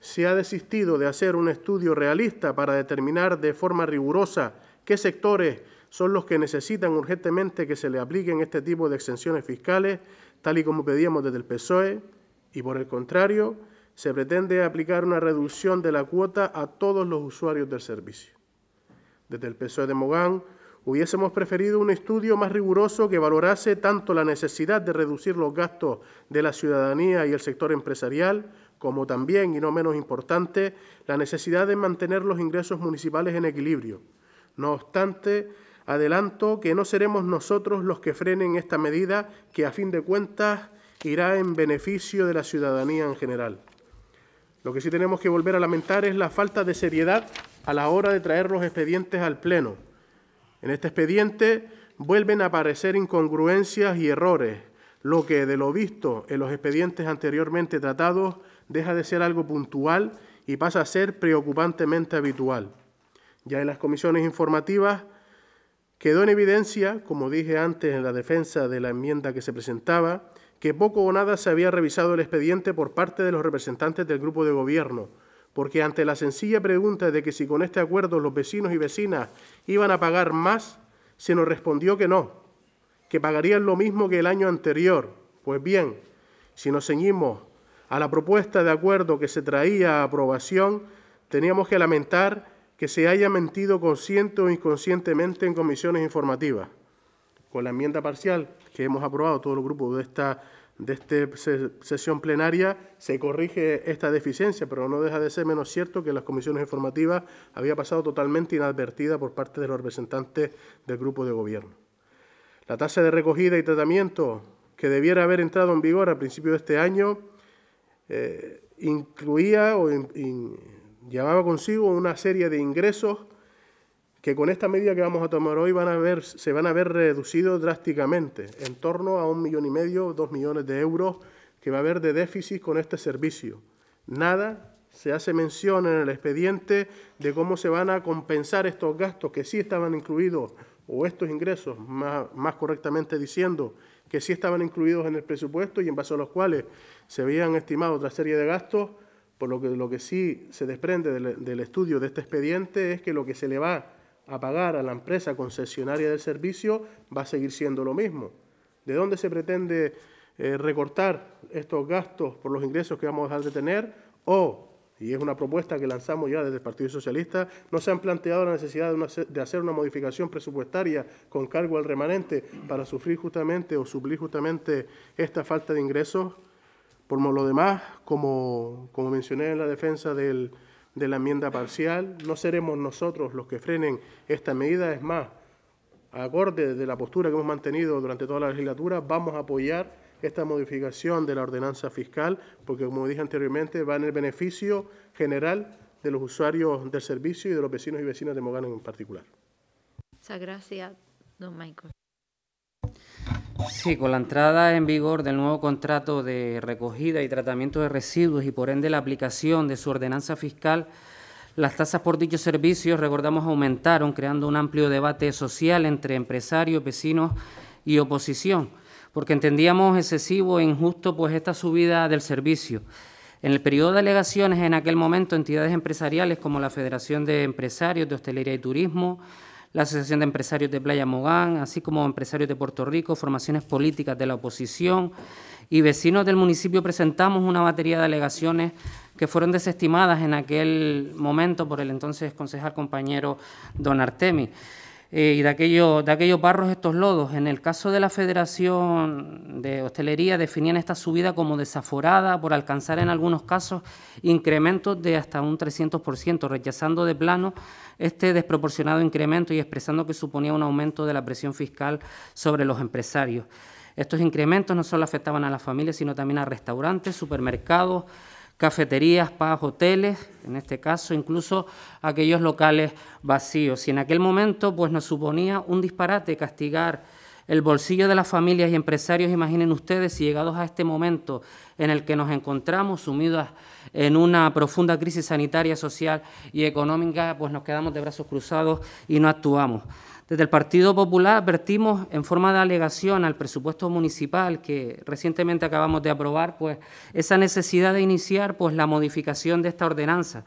Se ha desistido de hacer un estudio realista para determinar de forma rigurosa qué sectores son los que necesitan urgentemente que se le apliquen este tipo de exenciones fiscales, tal y como pedíamos desde el PSOE, y por el contrario, se pretende aplicar una reducción de la cuota a todos los usuarios del servicio. Desde el PSOE de Mogán hubiésemos preferido un estudio más riguroso que valorase tanto la necesidad de reducir los gastos de la ciudadanía y el sector empresarial, como también, y no menos importante, la necesidad de mantener los ingresos municipales en equilibrio. No obstante, Adelanto que no seremos nosotros los que frenen esta medida que a fin de cuentas irá en beneficio de la ciudadanía en general. Lo que sí tenemos que volver a lamentar es la falta de seriedad a la hora de traer los expedientes al Pleno. En este expediente vuelven a aparecer incongruencias y errores, lo que de lo visto en los expedientes anteriormente tratados deja de ser algo puntual y pasa a ser preocupantemente habitual. Ya en las comisiones informativas Quedó en evidencia, como dije antes en la defensa de la enmienda que se presentaba, que poco o nada se había revisado el expediente por parte de los representantes del grupo de gobierno, porque ante la sencilla pregunta de que si con este acuerdo los vecinos y vecinas iban a pagar más, se nos respondió que no, que pagarían lo mismo que el año anterior. Pues bien, si nos ceñimos a la propuesta de acuerdo que se traía a aprobación, teníamos que lamentar que se haya mentido consciente o inconscientemente en comisiones informativas. Con la enmienda parcial que hemos aprobado todos los grupos de esta, de este sesión plenaria, se corrige esta deficiencia, pero no deja de ser menos cierto que las comisiones informativas había pasado totalmente inadvertida por parte de los representantes del grupo de gobierno. La tasa de recogida y tratamiento que debiera haber entrado en vigor a principios de este año eh, incluía o Llevaba consigo una serie de ingresos que con esta medida que vamos a tomar hoy se van a ver reducidos drásticamente, en torno a un millón y medio, dos millones de euros que va a haber de déficit con este servicio. Nada se hace mención en el expediente de cómo se van a compensar estos gastos que sí estaban incluidos, o estos ingresos, más correctamente diciendo, que sí estaban incluidos en el presupuesto y en base a los cuales se habían estimado otra serie de gastos por lo que, lo que sí se desprende del, estudio de este expediente es que lo que se le va a pagar a la empresa concesionaria del servicio va a seguir siendo lo mismo. ¿De dónde se pretende eh, recortar estos gastos por los ingresos que vamos a dejar de tener? O, y es una propuesta que lanzamos ya desde el Partido Socialista, no se han planteado la necesidad de hacer una modificación presupuestaria con cargo al remanente para sufrir justamente o suplir justamente esta falta de ingresos. Por lo demás, como, como mencioné en la defensa de la enmienda parcial, no seremos nosotros los que frenen esta medida. Es más, acorde de la postura que hemos mantenido durante toda la legislatura, vamos a apoyar esta modificación de la ordenanza fiscal, porque como dije anteriormente, va en el beneficio general de los usuarios del servicio y de los vecinos y vecinas de Mogán en particular. Muchas gracias, don Michael. Sí, con la entrada en vigor del nuevo contrato de recogida y tratamiento de residuos y por ende la aplicación de su ordenanza fiscal, las tasas por dichos servicios, recordamos, aumentaron, creando un amplio debate social entre empresarios, vecinos y oposición, porque entendíamos excesivo e injusto pues esta subida del servicio. En el periodo de alegaciones, en aquel momento, entidades empresariales como la Federación de Empresarios de Hostelería y Turismo, la Asociación de Empresarios de Playa Mogán, así como empresarios de Puerto Rico, formaciones políticas de la oposición y vecinos del municipio presentamos una batería de alegaciones que fueron desestimadas en aquel momento por el entonces concejal compañero Don Artemi. Eh, y de, aquellos de aquellos barros estos lodos. En el caso de la Federación de Hostelería definían esta subida como desaforada por alcanzar en algunos casos incrementos de hasta un 300%, rechazando de plano este desproporcionado incremento y expresando que suponía un aumento de la presión fiscal sobre los empresarios. Estos incrementos no solo afectaban a las familias, sino también a restaurantes, supermercados, cafeterías, pubs, hoteles, en este caso incluso aquellos locales vacíos. Y en aquel momento pues nos suponía un disparate castigar el bolsillo de las familias y empresarios, imaginen ustedes, si llegados a este momento en el que nos encontramos sumidos en una profunda crisis sanitaria, social y económica, pues nos quedamos de brazos cruzados y no actuamos. Desde el Partido Popular advertimos en forma de alegación al presupuesto municipal que recientemente acabamos de aprobar, pues esa necesidad de iniciar pues la modificación de esta ordenanza.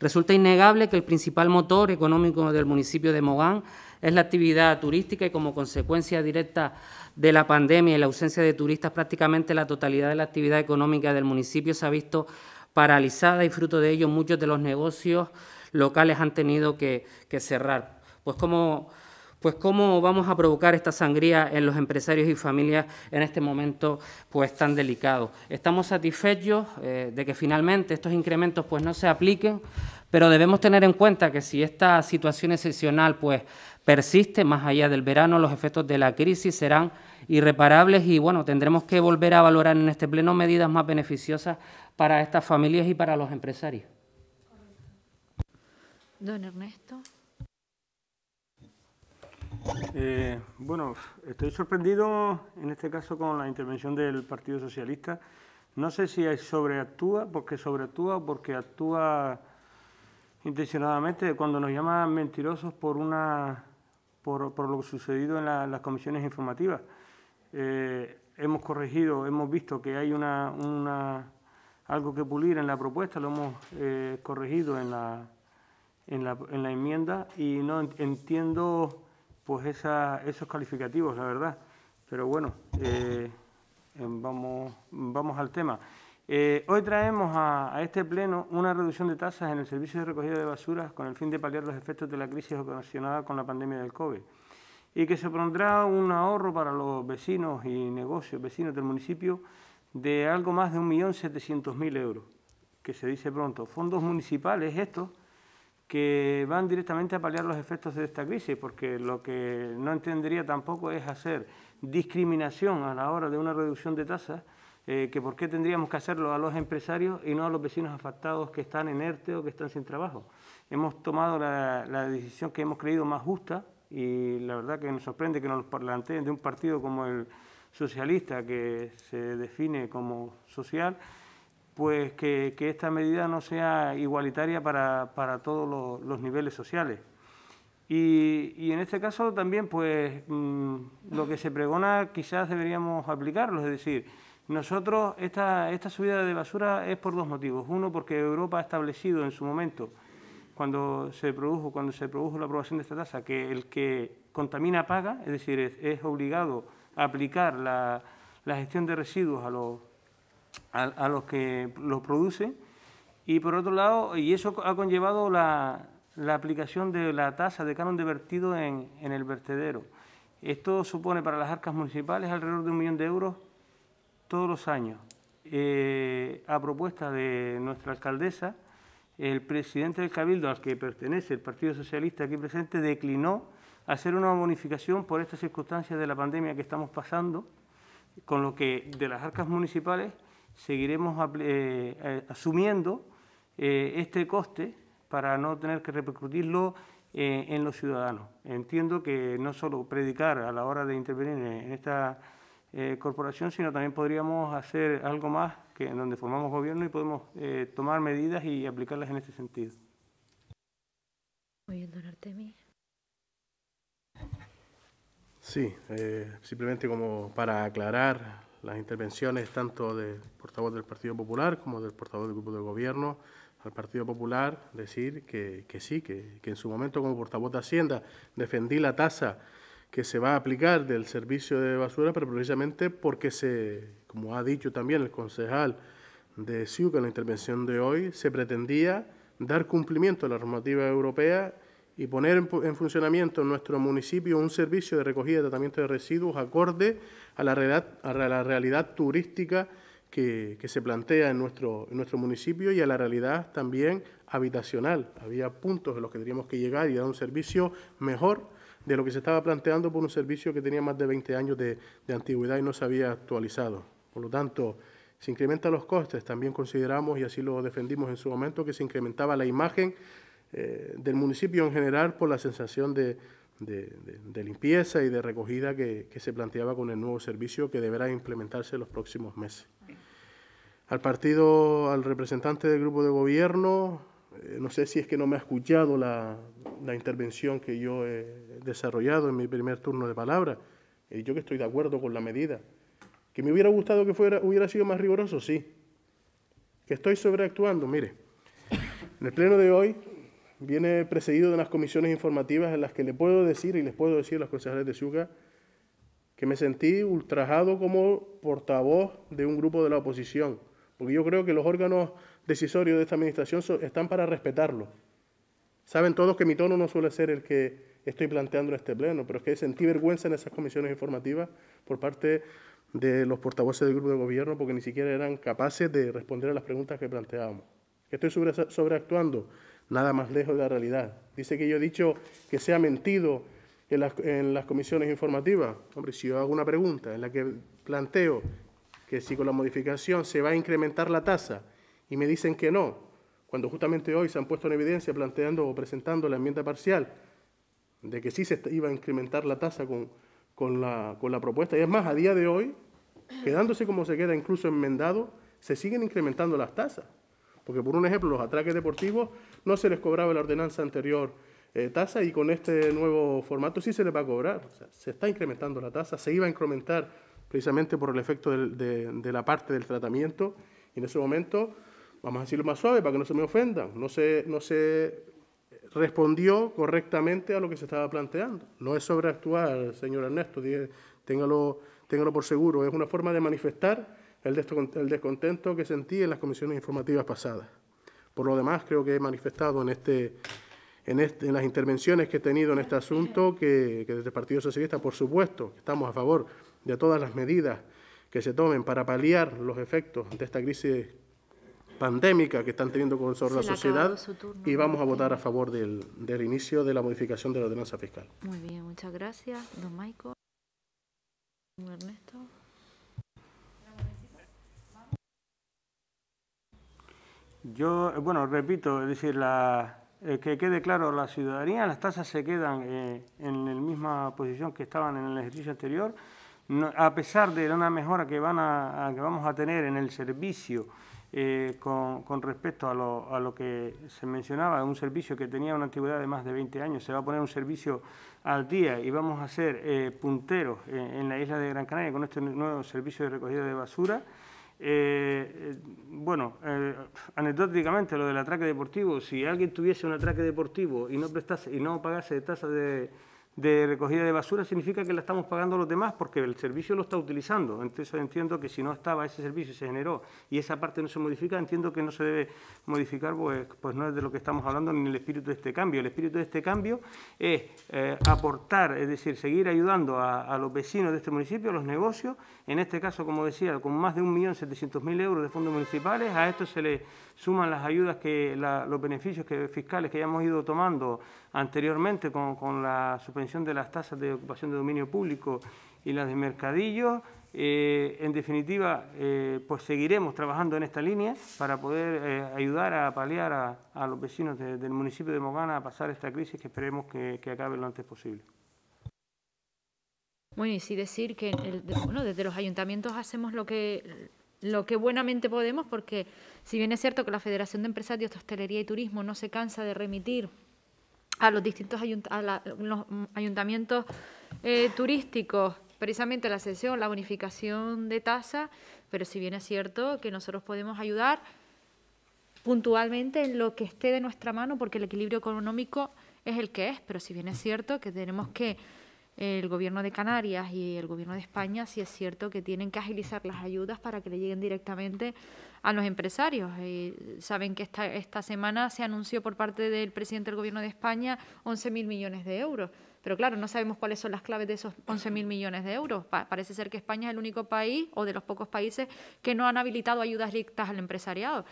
Resulta innegable que el principal motor económico del municipio de Mogán es la actividad turística y como consecuencia directa de la pandemia y la ausencia de turistas, prácticamente la totalidad de la actividad económica del municipio se ha visto paralizada y fruto de ello muchos de los negocios locales han tenido que, que cerrar. Pues como pues cómo vamos a provocar esta sangría en los empresarios y familias en este momento pues tan delicado. Estamos satisfechos eh, de que finalmente estos incrementos pues no se apliquen, pero debemos tener en cuenta que si esta situación excepcional pues persiste más allá del verano, los efectos de la crisis serán irreparables y bueno, tendremos que volver a valorar en este pleno medidas más beneficiosas para estas familias y para los empresarios. Don Ernesto. Eh, bueno, estoy sorprendido en este caso con la intervención del Partido Socialista. No sé si sobreactúa, porque sobreactúa, o porque actúa intencionadamente cuando nos llaman mentirosos por una por, lo sucedido en las comisiones informativas. Eh, hemos corregido, hemos visto que hay una, una, algo que pulir en la propuesta, lo hemos eh, corregido en la, en la, en la enmienda y no entiendo pues esos calificativos, la verdad. Pero bueno, eh, em, vamos, al tema. Eh, hoy traemos a, este pleno una reducción de tasas en el servicio de recogida de basuras con el fin de paliar los efectos de la crisis ocasionada con la pandemia del COVID y que se pondrá un ahorro para los vecinos y negocios vecinos del municipio de algo más de 1.700.000 euros, que se dice pronto. Fondos municipales esto que van directamente a paliar los efectos de esta crisis, porque lo que no entendería tampoco es hacer discriminación a la hora de una reducción de tasas, eh, que por qué tendríamos que hacerlo a los empresarios y no a los vecinos afectados que están en ERTE o que están sin trabajo. Hemos tomado la, decisión que hemos creído más justa y la verdad que nos sorprende que nos planteen de un partido como el socialista que se define como social, pues que, esta medida no sea igualitaria para, todos los, niveles sociales. Y, en este caso también, pues mm, lo que se pregona quizás deberíamos aplicarlo, es decir, nosotros esta, esta subida de basura es por dos motivos. Uno, porque Europa ha establecido en su momento cuando se produjo, cuando se produjo la aprobación de esta tasa, que el que contamina paga, es decir, es, obligado a aplicar la, gestión de residuos a los, a, los que los producen. Y por otro lado, y eso ha conllevado la, aplicación de la tasa de canon de vertido en, el vertedero. Esto supone para las arcas municipales alrededor de un millón de euros todos los años. Eh, a propuesta de nuestra alcaldesa, el presidente del Cabildo, al que pertenece el Partido Socialista aquí presente, declinó hacer una bonificación por estas circunstancias de la pandemia que estamos pasando, con lo que de las arcas municipales seguiremos eh, eh, asumiendo eh, este coste para no tener que repercutirlo en los ciudadanos. Entiendo que no solo predicar a la hora de intervenir en esta corporación, sino también podríamos hacer algo más en donde formamos gobierno y podemos tomar medidas y aplicarlas en este sentido. Muy don Artemis. Sí, simplemente como para aclarar las intervenciones tanto del portavoz del Partido Popular como del portavoz del Grupo de Gobierno al Partido Popular, decir que, sí, que, en su momento como portavoz de Hacienda defendí la tasa que se va a aplicar del servicio de basura, pero precisamente porque se, como ha dicho también el concejal de SIUC en la intervención de hoy, se pretendía dar cumplimiento a la normativa europea y poner en, funcionamiento en nuestro municipio un servicio de recogida y tratamiento de residuos acorde a la realidad, a la realidad turística que, se plantea en nuestro, en nuestro municipio y a la realidad también habitacional. Había puntos en los que teníamos que llegar y dar un servicio mejor de lo que se estaba planteando por un servicio que tenía más de 20 años de, de antigüedad y no se había actualizado. Por lo tanto, se incrementan los costes. También consideramos, y así lo defendimos en su momento, que se incrementaba la imagen eh, del municipio en general por la sensación de, limpieza y de recogida que, se planteaba con el nuevo servicio que deberá implementarse en los próximos meses. Al partido, al representante del grupo de gobierno, eh, no sé si es que no me ha escuchado la, intervención que yo he desarrollado en mi primer turno de palabra. He dicho que estoy de acuerdo con la medida. ¿Que me hubiera gustado que fuera, hubiera sido más riguroso? Sí. ¿Que estoy sobreactuando? Mire, en el pleno de hoy viene precedido de unas comisiones informativas en las que le puedo decir y les puedo decir a los concejales de SUGA... que me sentí ultrajado como portavoz de un grupo de la oposición, porque yo creo que los órganos decisorios de esta administración están para respetarlo. Saben todos que mi tono no suele ser el que estoy planteando en este pleno, pero es que sentí vergüenza en esas comisiones informativas por parte de los portavoces del grupo de gobierno porque ni siquiera eran capaces de responder a las preguntas que planteábamos. Estoy sobre sobreactuando nada más lejos de la realidad. Dice que yo he dicho que se ha mentido en las, comisiones informativas. Hombre, si yo hago una pregunta en la que planteo que si con la modificación se va a incrementar la tasa y me dicen que no, cuando justamente hoy se han puesto en evidencia planteando o presentando la enmienda parcial de que sí se iba a incrementar la tasa con, la, con la propuesta, y es más, a día de hoy, quedándose como se queda incluso enmendado, se siguen incrementando las tasas. Porque por un ejemplo, los atraques deportivos no se les cobraba la ordenanza anterior eh, tasa y con este nuevo formato sí se les va a cobrar. se está incrementando la tasa, se iba a incrementar precisamente por el efecto de, la parte del tratamiento. Y en ese momento, vamos a decirlo más suave para que no se me ofendan, no se, no se respondió correctamente a lo que se estaba planteando. No es sobreactuar, señor Ernesto, téngalo, téngalo por seguro, es una forma de manifestar el descontento que sentí en las comisiones informativas pasadas. Por lo demás, creo que he manifestado en, este, en, este, en las intervenciones que he tenido en este asunto que, que desde el Partido Socialista, por supuesto, estamos a favor de todas las medidas que se tomen para paliar los efectos de esta crisis pandémica que están teniendo sobre la sociedad y vamos a votar a favor del, del, inicio de la modificación de la ordenanza fiscal. Muy bien, muchas gracias, don Maico. Ernesto. Yo, bueno, repito, es decir, eh, que quede claro, la ciudadanía, las tasas se quedan eh, en la misma posición que estaban en el ejercicio anterior, a pesar de una mejora que, van a, que vamos a tener en el servicio eh, con, respecto a lo, a lo, que se mencionaba, un servicio que tenía una antigüedad de más de 20 años, se va a poner un servicio al día y vamos a ser punteros en la isla de Gran Canaria con este nuevo servicio de recogida de basura. Eh, eh, bueno, eh, anecdóticamente lo del atraque deportivo, si alguien tuviese un atraque deportivo y no, prestase, y no pagase tasa de, recogida de basura, significa que la estamos pagando a los demás porque el servicio lo está utilizando. Entonces entiendo que si no estaba ese servicio y se generó y esa parte no se modifica, entiendo que no se debe modificar, pues, pues no es de lo que estamos hablando ni el espíritu de este cambio. El espíritu de este cambio es aportar, es decir, seguir ayudando a los vecinos de este municipio, a los negocios en este caso, como decía, con más de 1.700.000 euros de fondos municipales. A esto se le suman las ayudas, los beneficios fiscales que ya hemos ido tomando anteriormente con, la suspensión de las tasas de ocupación de dominio público y las de mercadillo. Eh, en definitiva, eh, pues seguiremos trabajando en esta línea para poder eh, ayudar a paliar a, los vecinos del municipio de Mogana a pasar esta crisis que esperemos que acabe lo antes posible. Bueno, y sí decir que el, bueno, desde los ayuntamientos hacemos lo que, lo que buenamente podemos, porque si bien es cierto que la Federación de Empresarios de Hostelería y Turismo no se cansa de remitir a los distintos los ayuntamientos eh, turísticos precisamente la sesión, la bonificación de tasa, pero si bien es cierto que nosotros podemos ayudar puntualmente en lo que esté de nuestra mano, porque el equilibrio económico es el que es, pero si bien es cierto que tenemos que el gobierno de Canarias y el gobierno de España sí es cierto que tienen que agilizar las ayudas para que le lleguen directamente a los empresarios. Eh, saben que esta, esta semana se anunció por parte del presidente del gobierno de España 11.000 millones de euros. Pero claro, no sabemos cuáles son las claves de esos 11.000 millones de euros. parece ser que España es el único país o de los pocos países que no han habilitado ayudas directas al empresariado.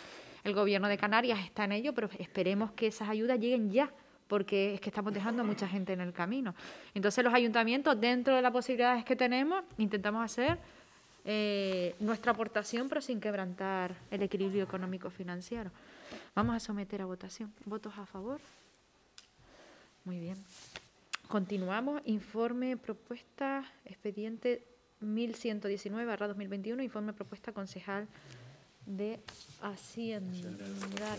El gobierno de Canarias está en ello, pero esperemos que esas ayudas lleguen ya porque es que estamos dejando a mucha gente en el camino. Entonces los ayuntamientos, dentro de las posibilidades que tenemos, intentamos hacer eh, nuestra aportación, pero sin quebrantar el equilibrio económico-financiero. Vamos a someter a votación. ¿Votos a favor? Muy bien. Continuamos. Informe, propuesta, expediente 1119-2021, informe, propuesta, concejal de Hacienda.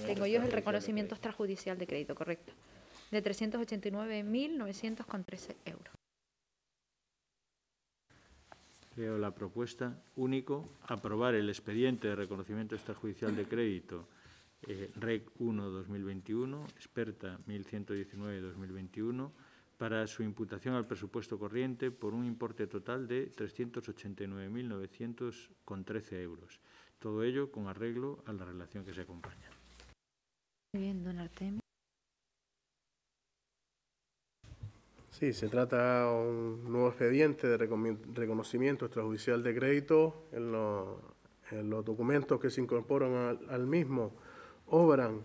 Tengo yo el reconocimiento extrajudicial de crédito, correcto de 389.913 euros. Creo la propuesta. Único, aprobar el expediente de reconocimiento extrajudicial de crédito eh, REC 1-2021, experta 1119-2021, para su imputación al presupuesto corriente por un importe total de 389.913 euros. Todo ello con arreglo a la relación que se acompaña. Muy bien, don Sí, se trata de un nuevo expediente de reconocimiento extrajudicial de crédito en, en los documentos que se incorporan al, mismo obran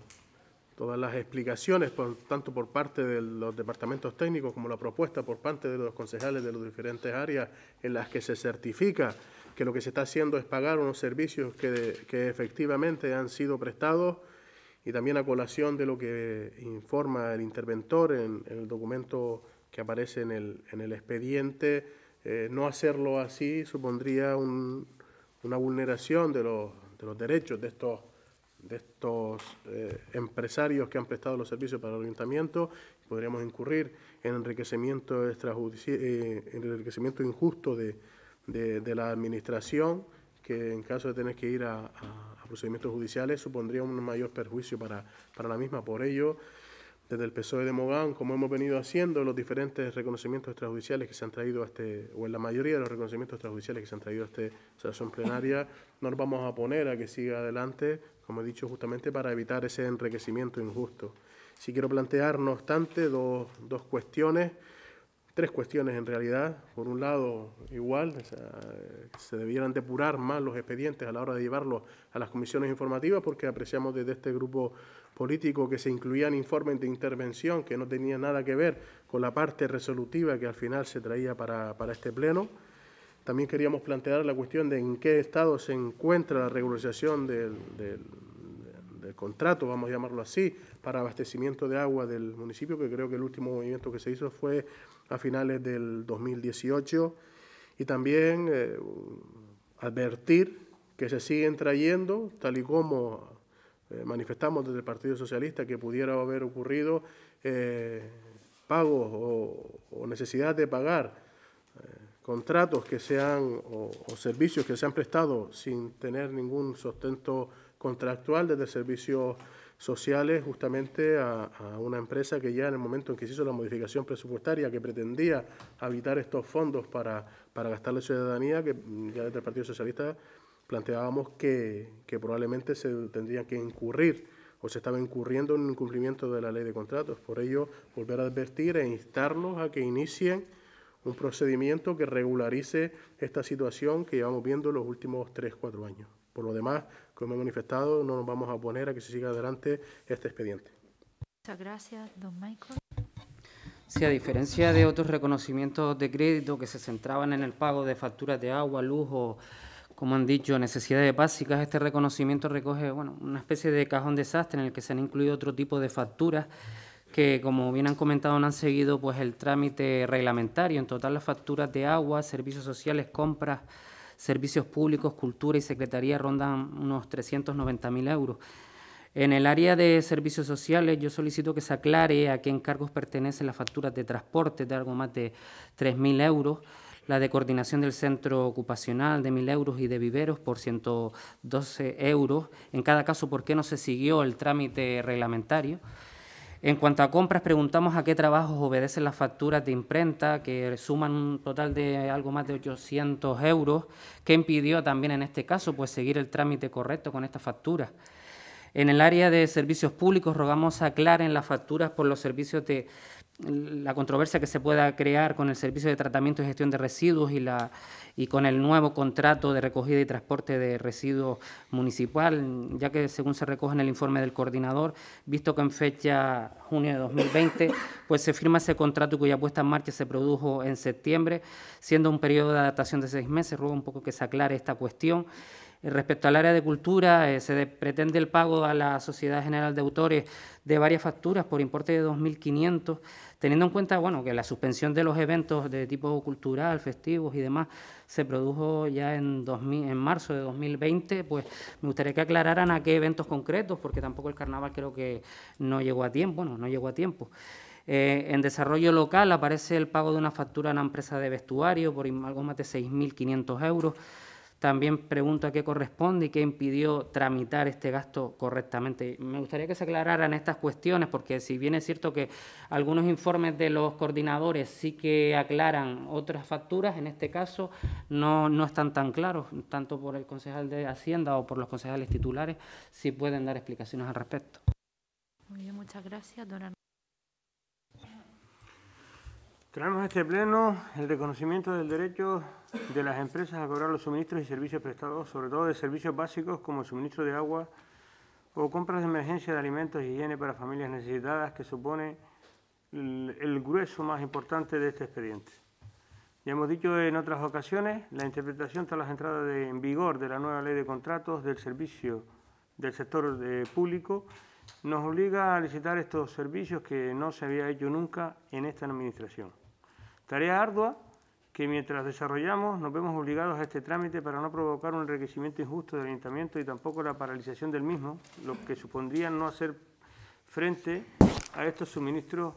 todas las explicaciones, por, tanto por parte de los departamentos técnicos como la propuesta por parte de los concejales de las diferentes áreas en las que se certifica que lo que se está haciendo es pagar unos servicios que, que efectivamente han sido prestados y también a colación de lo que informa el interventor en el documento que aparece en el, en el expediente, eh, no hacerlo así supondría una vulneración de los, de los, derechos de estos, de estos eh, empresarios que han prestado los servicios para el ayuntamiento. Podríamos incurrir en enriquecimiento, extrajudicial, eh, enriquecimiento injusto de, de, la administración, que en caso de tener que ir a, a procedimientos judiciales supondría un mayor perjuicio para, para la misma. Por ello, desde el PSOE de Mogán, como hemos venido haciendo, los diferentes reconocimientos extrajudiciales que se han traído a este, o en la mayoría de los reconocimientos extrajudiciales que se han traído a esta sesión plenaria, nos vamos a poner a que siga adelante, como he dicho, justamente para evitar ese enriquecimiento injusto. si quiero plantear, no obstante, dos, dos cuestiones tres cuestiones en realidad. Por un lado, igual, se debieran depurar más los expedientes a la hora de llevarlos a las comisiones informativas porque apreciamos desde este grupo político que se incluían informes de intervención que no tenían nada que ver con la parte resolutiva que al final se traía para, este pleno. También queríamos plantear la cuestión de en qué estado se encuentra la regularización del, contrato, vamos a llamarlo así, para abastecimiento de agua del municipio, que creo que el último movimiento que se hizo fue a finales del 2018 y también eh, advertir que se siguen trayendo, tal y como eh, manifestamos desde el Partido Socialista, que pudiera haber ocurrido eh, pagos o, necesidad de pagar contratos que sean o, servicios que se han prestado sin tener ningún sustento contractual desde servicio sociales justamente a, una empresa que ya en el momento en que se hizo la modificación presupuestaria que pretendía habitar estos fondos para, gastar la ciudadanía, que ya desde el Partido Socialista planteábamos que, que probablemente se tendría que incurrir o se estaba incurriendo en un incumplimiento de la ley de contratos. Por ello, volver a advertir e instarlos a que inicien un procedimiento que regularice esta situación que llevamos viendo los últimos 3, 4 años. Por lo demás, como he manifestado, no nos vamos a oponer a que se siga adelante este expediente. Muchas gracias, don Michael. Sí, a diferencia de otros reconocimientos de crédito que se centraban en el pago de facturas de agua, luz o, como han dicho, necesidades básicas, este reconocimiento recoge bueno, una especie de cajón desastre en el que se han incluido otro tipo de facturas que, como bien han comentado, no han seguido pues el trámite reglamentario. En total, las facturas de agua, servicios sociales, compras, servicios públicos, cultura y secretaría rondan unos 390.000 euros. En el área de servicios sociales, yo solicito que se aclare a qué encargos pertenecen las facturas de transporte de algo más de 3.000 euros, la de coordinación del centro ocupacional de 1.000 euros y de viveros por 112 euros. En cada caso, ¿por qué no se siguió el trámite reglamentario? En cuanto a compras, preguntamos a qué trabajos obedecen las facturas de imprenta, que suman un total de algo más de 800 euros, que impidió también en este caso pues, seguir el trámite correcto con estas facturas. En el área de servicios públicos, rogamos aclaren las facturas por los servicios de la controversia que se pueda crear con el Servicio de Tratamiento y Gestión de Residuos y, la, y con el nuevo contrato de recogida y transporte de residuos municipal, ya que según se recoge en el informe del coordinador, visto que en fecha junio de 2020, pues se firma ese contrato cuya puesta en marcha se produjo en septiembre, siendo un periodo de adaptación de seis meses, ruego un poco que se aclare esta cuestión. Eh, respecto al área de cultura, eh, se pretende el pago a la Sociedad General de Autores de varias facturas por importe de 2.500, teniendo en cuenta bueno, que la suspensión de los eventos de tipo cultural, festivos y demás se produjo ya en, 2000, en marzo de 2020, pues me gustaría que aclararan a qué eventos concretos, porque tampoco el carnaval creo que no llegó a tiempo, bueno, no llegó a tiempo. Eh, en desarrollo local aparece el pago de una factura a una empresa de vestuario por algo más de 6.500 euros. También pregunto a qué corresponde y qué impidió tramitar este gasto correctamente. Me gustaría que se aclararan estas cuestiones, porque si bien es cierto que algunos informes de los coordinadores sí que aclaran otras facturas, en este caso no, no están tan claros, tanto por el concejal de Hacienda o por los concejales titulares, si pueden dar explicaciones al respecto. Muy bien, muchas gracias, don Traemos a este pleno el reconocimiento del derecho de las empresas a cobrar los suministros y servicios prestados, sobre todo de servicios básicos como el suministro de agua o compras de emergencia de alimentos y higiene para familias necesitadas, que supone el, grueso más importante de este expediente. Ya hemos dicho en otras ocasiones, la interpretación tras las entradas en vigor de la nueva ley de contratos del servicio del sector eh, público nos obliga a licitar estos servicios que no se había hecho nunca en esta administración. Tarea ardua que mientras desarrollamos nos vemos obligados a este trámite para no provocar un enriquecimiento injusto del ayuntamiento y tampoco la paralización del mismo, lo que supondría no hacer frente a estos suministros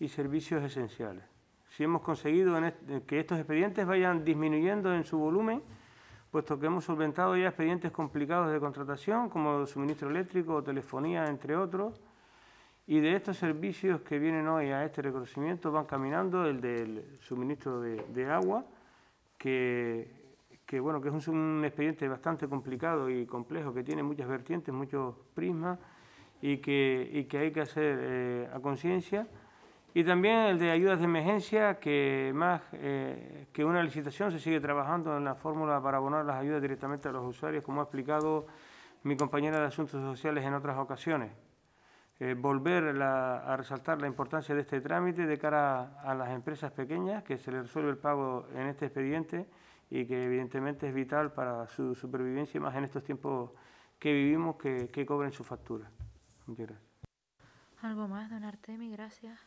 y servicios esenciales. Si hemos conseguido eh, que estos expedientes vayan disminuyendo en su volumen, puesto que hemos solventado ya expedientes complicados de contratación, como suministro eléctrico o telefonía, entre otros, y de estos servicios que vienen hoy a este reconocimiento van caminando el del suministro de, agua, que bueno, que es un, expediente bastante complicado y complejo, que tiene muchas vertientes, muchos prismas y que, hay que hacer eh, a conciencia. Y también el de ayudas de emergencia, que más eh, que una licitación se sigue trabajando en la fórmula para abonar las ayudas directamente a los usuarios, como ha explicado mi compañera de Asuntos Sociales en otras ocasiones. Eh, volver a resaltar la importancia de este trámite de cara a, las empresas pequeñas, que se les resuelve el pago en este expediente y que evidentemente es vital para su supervivencia, y más en estos tiempos que vivimos, que, cobren su factura. Muchas gracias. ¿Algo más, don Artemi? Gracias.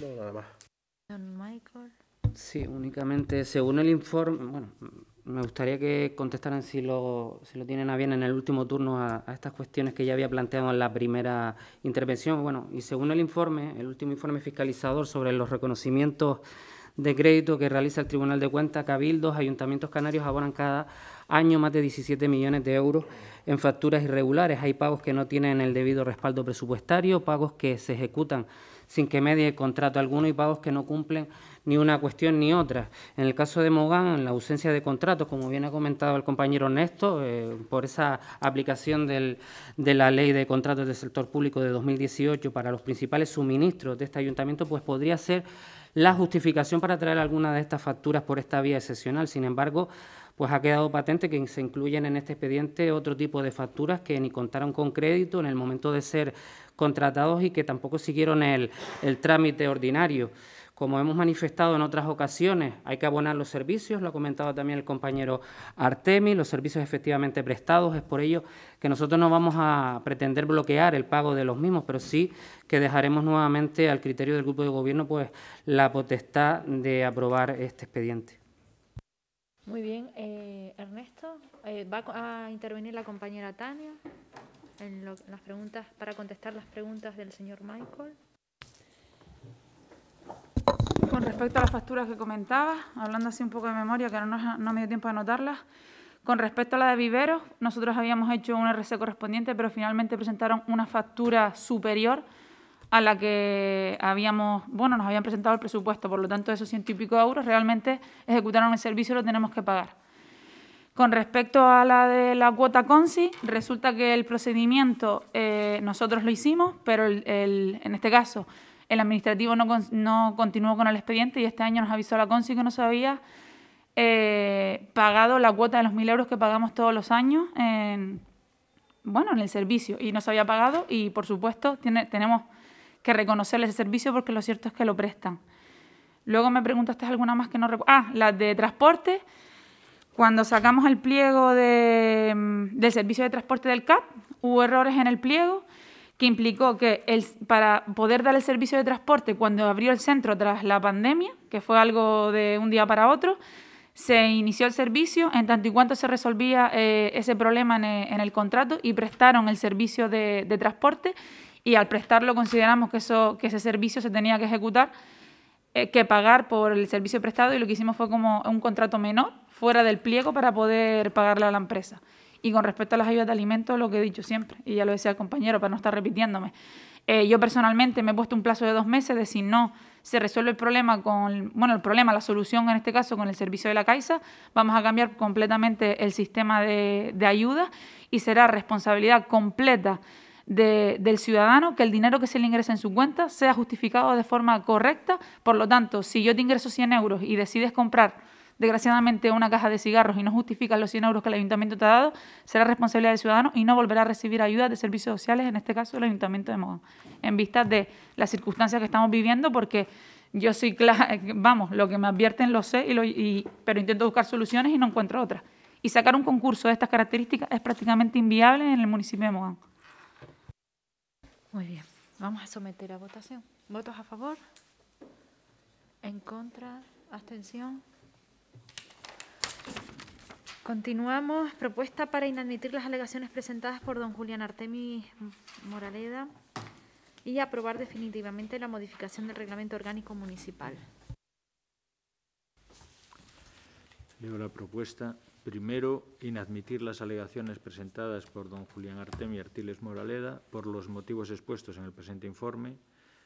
No, nada más. Don Michael. Sí, únicamente según el informe, bueno, me gustaría que contestaran si lo, tienen a bien en el último turno a, estas cuestiones que ya había planteado en la primera intervención. Bueno, y según el informe, el último informe fiscalizador sobre los reconocimientos de crédito que realiza el Tribunal de Cuentas, cabildos, ayuntamientos canarios abonan cada año más de 17 millones de euros en facturas irregulares. Hay pagos que no tienen el debido respaldo presupuestario, pagos que se ejecutan sin que medie contrato alguno y pagos que no cumplen ni una cuestión ni otra. En el caso de Mogán, la ausencia de contratos, como bien ha comentado el compañero Ernesto, eh, por esa aplicación de la ley de contratos del sector público de 2018 para los principales suministros de este ayuntamiento, pues podría ser la justificación para traer alguna de estas facturas por esta vía excepcional. Sin embargo, pues ha quedado patente que se incluyen en este expediente otro tipo de facturas que ni contaron con crédito en el momento de ser contratados y que tampoco siguieron el trámite ordinario. Como hemos manifestado en otras ocasiones, hay que abonar los servicios, lo ha comentado también el compañero Artemi, los servicios efectivamente prestados. Es por ello que nosotros no vamos a pretender bloquear el pago de los mismos, pero sí que dejaremos nuevamente al criterio del Grupo de Gobierno pues, la potestad de aprobar este expediente. Muy bien, eh, Ernesto, eh, va a intervenir la compañera Tania en las preguntas para contestar las preguntas del señor Michael con respecto a las facturas que comentaba... hablando así un poco de memoria, que no, no me dio tiempo a anotarlas. Con respecto a la de viveros, nosotros habíamos hecho un RC correspondiente, pero finalmente presentaron una factura superior a la que habíamos, bueno, nos habían presentado el presupuesto. Por lo tanto, esos ciento y pico euros realmente ejecutaron el servicio y lo tenemos que pagar. Con respecto a la de la cuota CONSI, resulta que el procedimiento eh, nosotros lo hicimos, pero en este caso el administrativo no, continuó con el expediente y este año nos avisó la CONSI que no se había eh, pagado la cuota de los 1.000 euros que pagamos todos los años en, bueno, en el servicio y no se había pagado y por supuesto tenemos que reconocerle ese servicio porque lo cierto es que lo prestan. Luego me preguntaste alguna más que no recuerdo. Ah, la de transporte. Cuando sacamos el pliego mm, del servicio de transporte del CAP, hubo errores en el pliego que implicó que para poder dar el servicio de transporte cuando abrió el centro tras la pandemia, que fue algo de un día para otro, se inició el servicio en tanto y cuanto se resolvía eh, ese problema eh, en, el contrato y prestaron el servicio de, transporte y al prestarlo consideramos que, que ese servicio se tenía que ejecutar, eh, que pagar por el servicio prestado y lo que hicimos fue como un contrato menor fuera del pliego para poder pagarle a la empresa. Y con respecto a las ayudas de alimentos, lo que he dicho siempre, y ya lo decía el compañero para no estar repitiéndome, eh, yo personalmente me he puesto un plazo de dos meses de si no se resuelve el problema con, bueno, el problema, la solución en este caso con el servicio de la Caixa, vamos a cambiar completamente el sistema de, ayuda. ayudas y será responsabilidad completa del ciudadano que el dinero que se le ingrese en su cuenta sea justificado de forma correcta. Por lo tanto, si yo te ingreso 100 euros y decides comprar desgraciadamente una caja de cigarros y no justifica los 100 euros que el ayuntamiento te ha dado, será responsabilidad del ciudadano y no volverá a recibir ayuda de servicios sociales, en este caso el ayuntamiento de Mogán, en vista de las circunstancias que estamos viviendo, porque yo soy clara, vamos, lo que me advierten lo sé, y, pero intento buscar soluciones y no encuentro otras. Y sacar un concurso de estas características es prácticamente inviable en el municipio de Mogán. Muy bien, vamos a someter a votación. ¿Votos a favor? ¿En contra? ¿Abstención? Continuamos. Propuesta para inadmitir las alegaciones presentadas por don Julián Artemis Moraleda y aprobar definitivamente la modificación del reglamento orgánico municipal. Leo la propuesta. Primero, inadmitir las alegaciones presentadas por don Julián Artemi Artiles Moraleda por los motivos expuestos en el presente informe.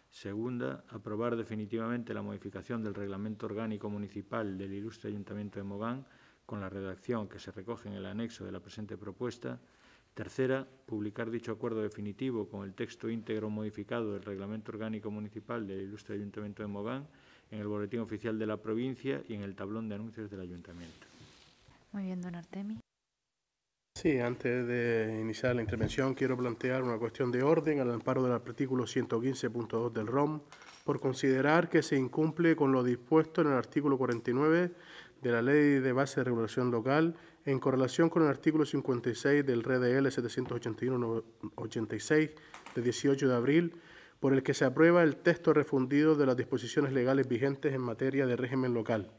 Segunda, aprobar definitivamente la modificación del reglamento orgánico municipal del ilustre Ayuntamiento de Mogán con la redacción que se recoge en el anexo de la presente propuesta. Tercera, publicar dicho acuerdo definitivo con el texto íntegro modificado del Reglamento Orgánico Municipal del Ilustre Ayuntamiento de Mogán en el Boletín Oficial de la Provincia y en el Tablón de Anuncios del Ayuntamiento. Muy bien, don Artemi. Sí, antes de iniciar la intervención quiero plantear una cuestión de orden al amparo del artículo 115.2 del ROM por considerar que se incumple con lo dispuesto en el artículo 49 de la Ley de Base de Regulación Local en correlación con el artículo 56 del RDL 781-86 de 18 de abril, por el que se aprueba el texto refundido de las disposiciones legales vigentes en materia de régimen local,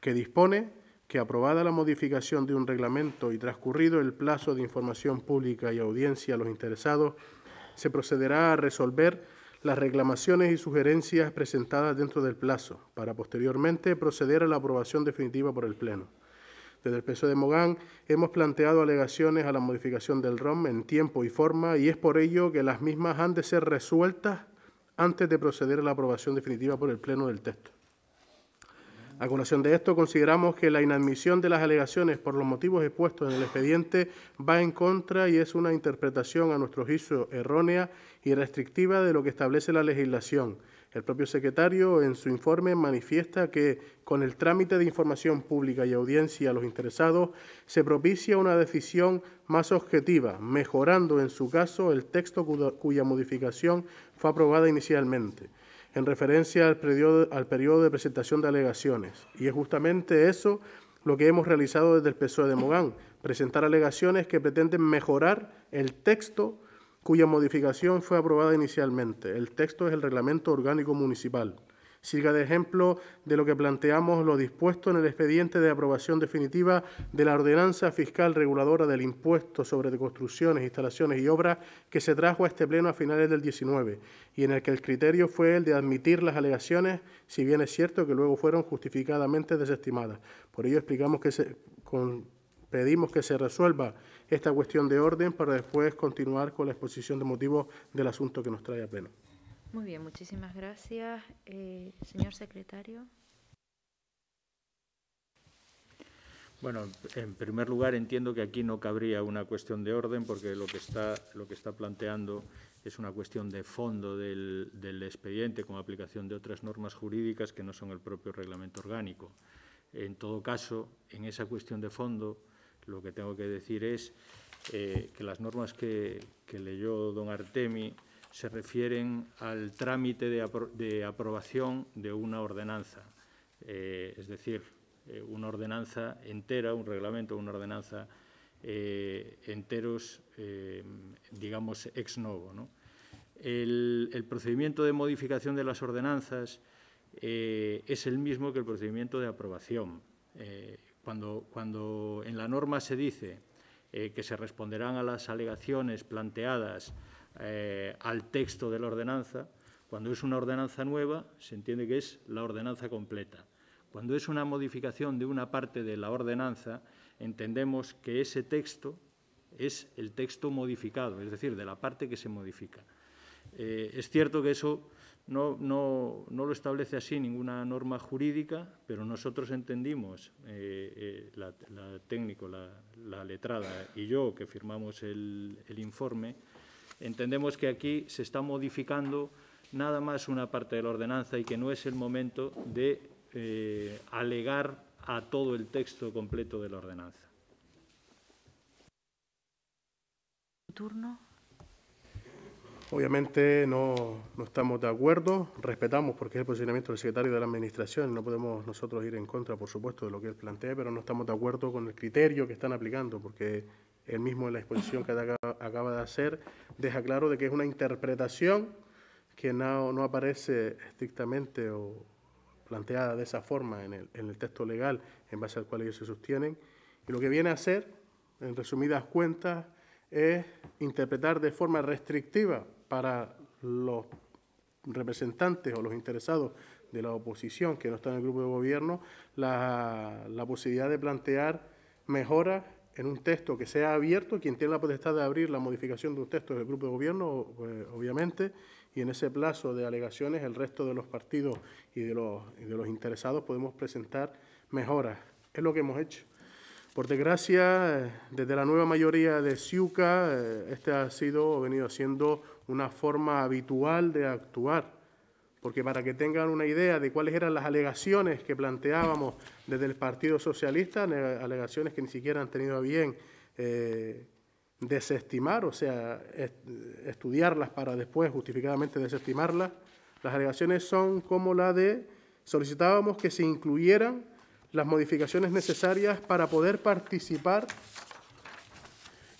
que dispone que aprobada la modificación de un reglamento y transcurrido el plazo de información pública y audiencia a los interesados, se procederá a resolver las reclamaciones y sugerencias presentadas dentro del plazo para posteriormente proceder a la aprobación definitiva por el Pleno. Desde el PSOE de Mogán hemos planteado alegaciones a la modificación del ROM en tiempo y forma y es por ello que las mismas han de ser resueltas antes de proceder a la aprobación definitiva por el Pleno del texto. A colación de esto, consideramos que la inadmisión de las alegaciones por los motivos expuestos en el expediente va en contra y es una interpretación a nuestro juicio errónea y restrictiva de lo que establece la legislación. El propio secretario en su informe manifiesta que con el trámite de información pública y audiencia a los interesados se propicia una decisión más objetiva, mejorando en su caso el texto cuya modificación fue aprobada inicialmente en referencia al periodo, de presentación de alegaciones. Y es justamente eso lo que hemos realizado desde el PSOE de Mogán, presentar alegaciones que pretenden mejorar el texto cuya modificación fue aprobada inicialmente. El texto es el Reglamento Orgánico Municipal. siga de ejemplo de lo que planteamos lo dispuesto en el expediente de aprobación definitiva de la ordenanza fiscal reguladora del impuesto sobre construcciones, instalaciones y obras que se trajo a este pleno a finales del 19 y en el que el criterio fue el de admitir las alegaciones, si bien es cierto que luego fueron justificadamente desestimadas. Por ello explicamos que se, con, Pedimos que se resuelva esta cuestión de orden para después continuar con la exposición de motivos del asunto que nos trae a pleno. Muy bien, muchísimas gracias. Eh, señor secretario. Bueno, en primer lugar entiendo que aquí no cabría una cuestión de orden porque lo que está, lo que está planteando es una cuestión de fondo del, del expediente con aplicación de otras normas jurídicas que no son el propio reglamento orgánico. En todo caso, en esa cuestión de fondo, lo que tengo que decir es eh, que las normas que, leyó don Artemi se refieren al trámite de, aprobación de una ordenanza, eh, es decir, eh, una ordenanza entera, un reglamento, una ordenanza enteros, digamos, ex novo. el, procedimiento de modificación de las ordenanzas es el mismo que el procedimiento de aprobación cuando, en la norma se dice eh, que se responderán a las alegaciones planteadas eh, al texto de la ordenanza, cuando es una ordenanza nueva, se entiende que es la ordenanza completa. Cuando es una modificación de una parte de la ordenanza, entendemos que ese texto es el texto modificado, es decir, de la parte que se modifica. Eh, es cierto que eso no, no, lo establece así ninguna norma jurídica, pero nosotros entendimos, eh, eh, la, técnica técnico, la, letrada y yo que firmamos el, informe, entendemos que aquí se está modificando nada más una parte de la ordenanza y que no es el momento de eh, alegar a todo el texto completo de la ordenanza. Turno. Obviamente no, no, estamos de acuerdo, respetamos porque es el posicionamiento del secretario de la Administración, no podemos nosotros ir en contra, por supuesto, de lo que él plantea, pero no estamos de acuerdo con el criterio que están aplicando, porque él mismo en la exposición que acaba de hacer deja claro de que es una interpretación que no, no aparece estrictamente o planteada de esa forma en el, en el texto legal en base al cual ellos se sostienen. Y lo que viene a hacer, en resumidas cuentas, es interpretar de forma restrictiva para los representantes o los interesados de la oposición que no están en el grupo de gobierno la, posibilidad de plantear mejoras en un texto que sea abierto, quien tiene la potestad de abrir la modificación de un texto es el grupo de gobierno, eh, obviamente, y en ese plazo de alegaciones el resto de los partidos y de los, de los interesados podemos presentar mejoras. Es lo que hemos hecho. Por desgracia, desde la nueva mayoría de Ciuca, eh, este ha sido venido haciendo una forma habitual de actuar. Porque para que tengan una idea de cuáles eran las alegaciones que planteábamos desde el Partido Socialista, alegaciones que ni siquiera han tenido a bien eh, desestimar, o sea, estudiarlas para después justificadamente desestimarlas, las alegaciones son como la de solicitábamos que se incluyeran las modificaciones necesarias para poder participar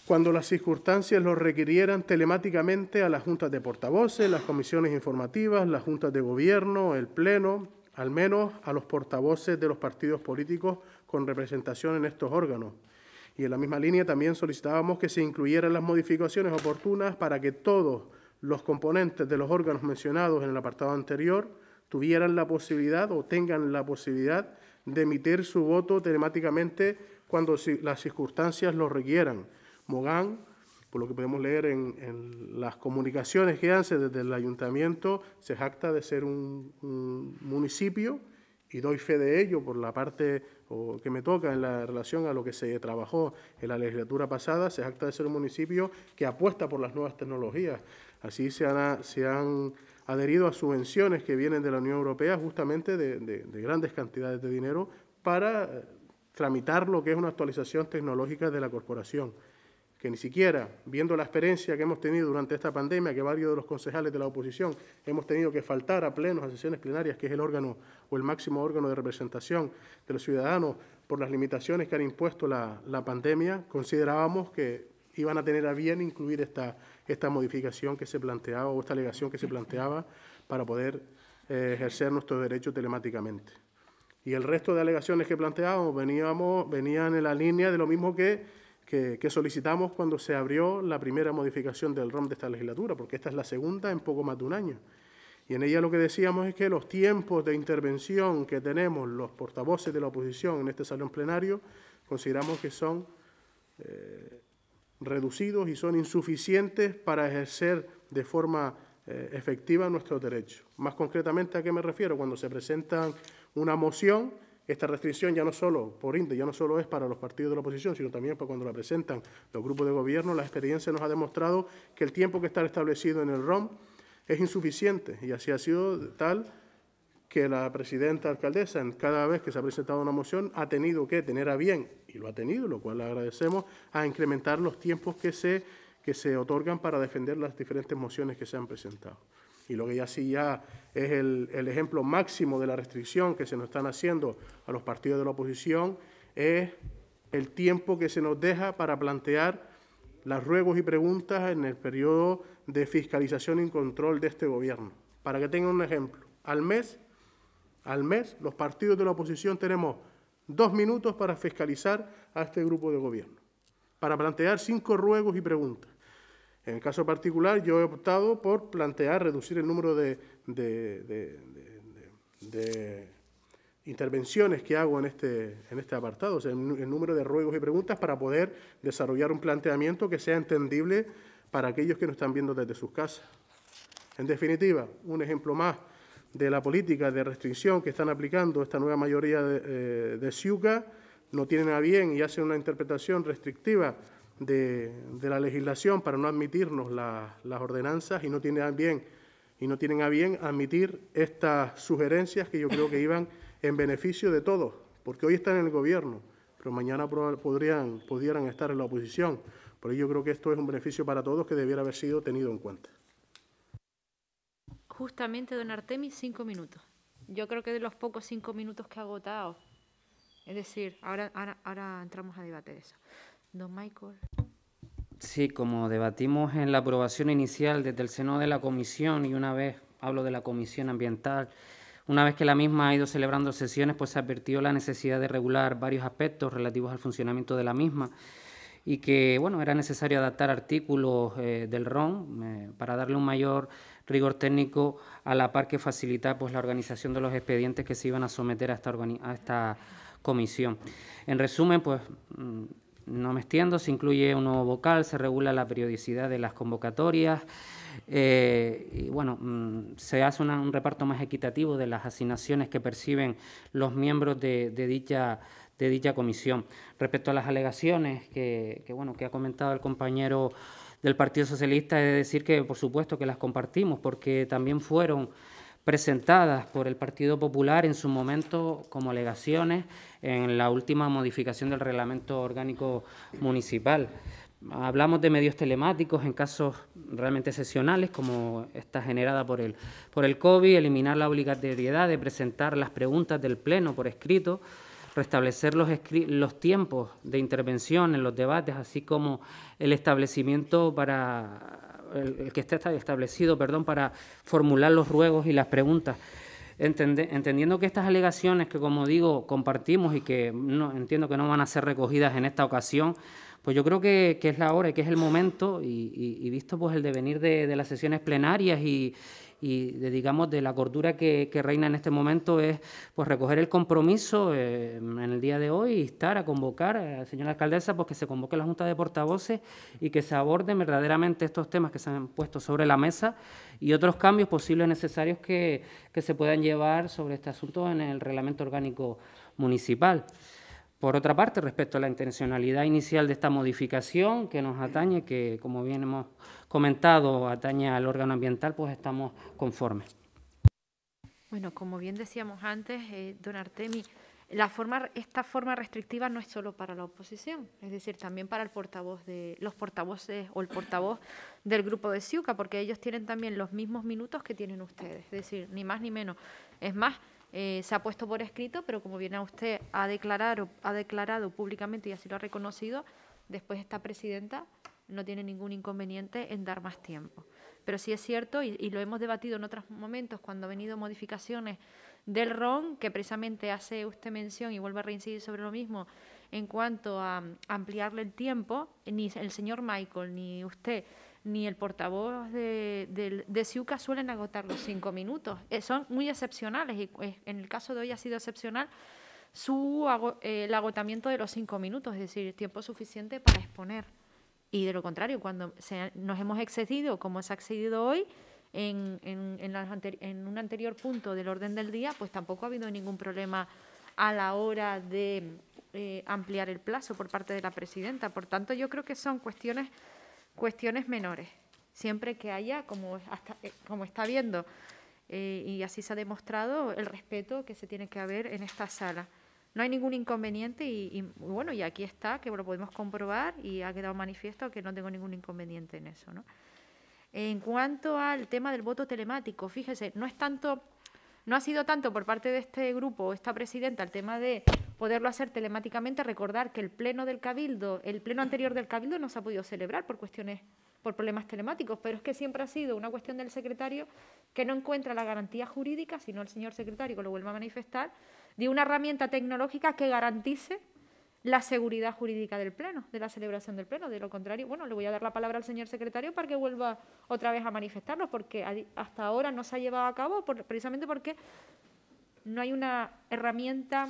cuando las circunstancias lo requirieran telemáticamente a las juntas de portavoces, las comisiones informativas, las juntas de gobierno, el Pleno, al menos a los portavoces de los partidos políticos con representación en estos órganos. Y en la misma línea también solicitábamos que se incluyeran las modificaciones oportunas para que todos los componentes de los órganos mencionados en el apartado anterior tuvieran la posibilidad o tengan la posibilidad de emitir su voto telemáticamente cuando las circunstancias lo requieran Mogán, por lo que podemos leer en, las comunicaciones que hace desde el ayuntamiento, se jacta de ser un, municipio y doy fe de ello por la parte que me toca en la relación a lo que se trabajó en la legislatura pasada, se jacta de ser un municipio que apuesta por las nuevas tecnologías. Así se han, adherido a subvenciones que vienen de la Unión Europea justamente de grandes cantidades de dinero para eh, tramitar lo que es una actualización tecnológica de la corporación que ni siquiera, viendo la experiencia que hemos tenido durante esta pandemia, que varios de los concejales de la oposición hemos tenido que faltar a plenos, a sesiones plenarias, que es el órgano o el máximo órgano de representación de los ciudadanos por las limitaciones que han impuesto la, la pandemia, considerábamos que iban a tener a bien incluir esta, esta modificación que se planteaba o esta alegación que se planteaba para poder eh, ejercer nuestro derecho telemáticamente. Y el resto de alegaciones que planteábamos veníamos, venían en la línea de lo mismo que que, solicitamos cuando se abrió la primera modificación del ROM de esta legislatura, porque esta es la segunda en poco más de un año. Y en ella lo que decíamos es que los tiempos de intervención que tenemos los portavoces de la oposición en este salón plenario consideramos que son eh, reducidos y son insuficientes para ejercer de forma eh, efectiva nuestros derechos. Más concretamente, ¿a qué me refiero? Cuando se presenta una moción esta restricción ya no solo, por inde, ya no solo es para los partidos de la oposición, sino también para cuando la presentan los grupos de gobierno. La experiencia nos ha demostrado que el tiempo que está establecido en el ROM es insuficiente y así ha sido tal que la presidenta alcaldesa, en cada vez que se ha presentado una moción, ha tenido que tener a bien, y lo ha tenido, lo cual le agradecemos, a incrementar los tiempos que se, que se otorgan para defender las diferentes mociones que se han presentado. Y lo que ya sí ya es el, ejemplo máximo de la restricción que se nos están haciendo a los partidos de la oposición, es el tiempo que se nos deja para plantear las ruegos y preguntas en el periodo de fiscalización y control de este gobierno. Para que tengan un ejemplo, al mes, al mes los partidos de la oposición tenemos dos minutos para fiscalizar a este grupo de gobierno, para plantear cinco ruegos y preguntas. En el caso particular, yo he optado por plantear reducir el número de, intervenciones que hago en este, este apartado, o sea, el, número de ruegos y preguntas para poder desarrollar un planteamiento que sea entendible para aquellos que nos están viendo desde sus casas. En definitiva, un ejemplo más de la política de restricción que están aplicando esta nueva mayoría de, eh, de SIUCA, no tienen a bien y hacen una interpretación restrictiva de, la legislación para no admitirnos las ordenanzas y no tienen a bien y no tienen a bien admitir estas sugerencias que yo creo que iban en beneficio de todos, porque hoy están en el gobierno, pero mañana podrían, pudieran estar en la oposición. Por yo creo que esto es un beneficio para todos que debiera haber sido tenido en cuenta. Justamente, don Artemis, cinco minutos. Yo creo que de los pocos cinco minutos que ha agotado, es decir, ahora, ahora, ahora entramos a debate de eso. Michael. Sí, como debatimos en la aprobación inicial desde el seno de la Comisión y una vez hablo de la Comisión Ambiental, una vez que la misma ha ido celebrando sesiones, pues se advirtió la necesidad de regular varios aspectos relativos al funcionamiento de la misma y que bueno era necesario adaptar artículos eh, del RON eh, para darle un mayor rigor técnico a la par que facilitar pues la organización de los expedientes que se iban a someter a esta comisión. En resumen, pues mm, no me extiendo, se incluye un nuevo vocal, se regula la periodicidad de las convocatorias eh, y bueno, mm, se hace un reparto más equitativo de las asignaciones que perciben los miembros de, dicha de dicha comisión. Respecto a las alegaciones que, que, bueno, que ha comentado el compañero del Partido Socialista, es decir que por supuesto que las compartimos porque también fueron presentadas por el Partido Popular en su momento como legaciones en la última modificación del reglamento orgánico municipal. Hablamos de medios telemáticos en casos realmente excepcionales, como esta generada por el, por el COVID, eliminar la obligatoriedad de presentar las preguntas del Pleno por escrito, restablecer los, los tiempos de intervención en los debates, así como el establecimiento para el, que esté establecido perdón, para formular los ruegos y las preguntas. entendiendo que estas alegaciones que, como digo, compartimos y que entiendo que no van a ser recogidas en esta ocasión, pues yo creo que, es la hora y que es el momento, y, visto pues el devenir de, de las sesiones plenarias y, y digamos, de la cordura que, reina en este momento es pues, recoger el compromiso eh, en el día de hoy y estar a convocar, la señora alcaldesa, pues que se convoque la Junta de Portavoces y que se aborden verdaderamente estos temas que se han puesto sobre la mesa y otros cambios posibles necesarios que, que se puedan llevar sobre este asunto en el reglamento orgánico municipal. Por otra parte, respecto a la intencionalidad inicial de esta modificación que nos atañe, que como bien hemos comentado atañe al órgano ambiental, pues estamos conformes. Bueno, como bien decíamos antes, eh, don Artemi, esta forma restrictiva no es solo para la oposición, es decir, también para el portavoz de, los portavoces o el portavoz del grupo de Ciuca, porque ellos tienen también los mismos minutos que tienen ustedes, es decir, ni más ni menos. Es más, eh, se ha puesto por escrito, pero como viene a usted ha declarado, ha declarado públicamente y así lo ha reconocido, después esta presidenta no tiene ningún inconveniente en dar más tiempo. Pero sí es cierto, y, lo hemos debatido en otros momentos cuando han venido modificaciones del RON, que precisamente hace usted mención y vuelve a reincidir sobre lo mismo en cuanto a ampliarle el tiempo, ni el señor Michael ni usted ni el portavoz de, de, suelen agotar los cinco minutos. Eh, son muy excepcionales y eh, en el caso de hoy ha sido excepcional su, eh, el agotamiento de los cinco minutos, es decir, tiempo suficiente para exponer. Y de lo contrario, cuando nos hemos excedido, como se ha excedido hoy, en, en, un anterior punto del orden del día, pues tampoco ha habido ningún problema a la hora de ampliar el plazo por parte de la presidenta. Por tanto, yo creo que son cuestiones cuestiones menores, siempre que haya, como, eh, como está viendo, eh, y así se ha demostrado el respeto que se tiene que haber en esta sala. No hay ningún inconveniente y, bueno, y aquí está, que lo podemos comprobar y ha quedado manifiesto que no tengo ningún inconveniente en eso. ¿no? En cuanto al tema del voto telemático, fíjese, no es tanto, no ha sido tanto por parte de este grupo o esta presidenta el tema de poderlo hacer telemáticamente, recordar que el pleno del Cabildo, el pleno anterior del Cabildo no se ha podido celebrar por cuestiones por problemas telemáticos, pero es que siempre ha sido una cuestión del secretario que no encuentra la garantía jurídica, sino el señor secretario que lo vuelva a manifestar, de una herramienta tecnológica que garantice la seguridad jurídica del Pleno, de la celebración del Pleno. De lo contrario, bueno, le voy a dar la palabra al señor secretario para que vuelva otra vez a manifestarlo, porque hasta ahora no se ha llevado a cabo precisamente porque no hay una herramienta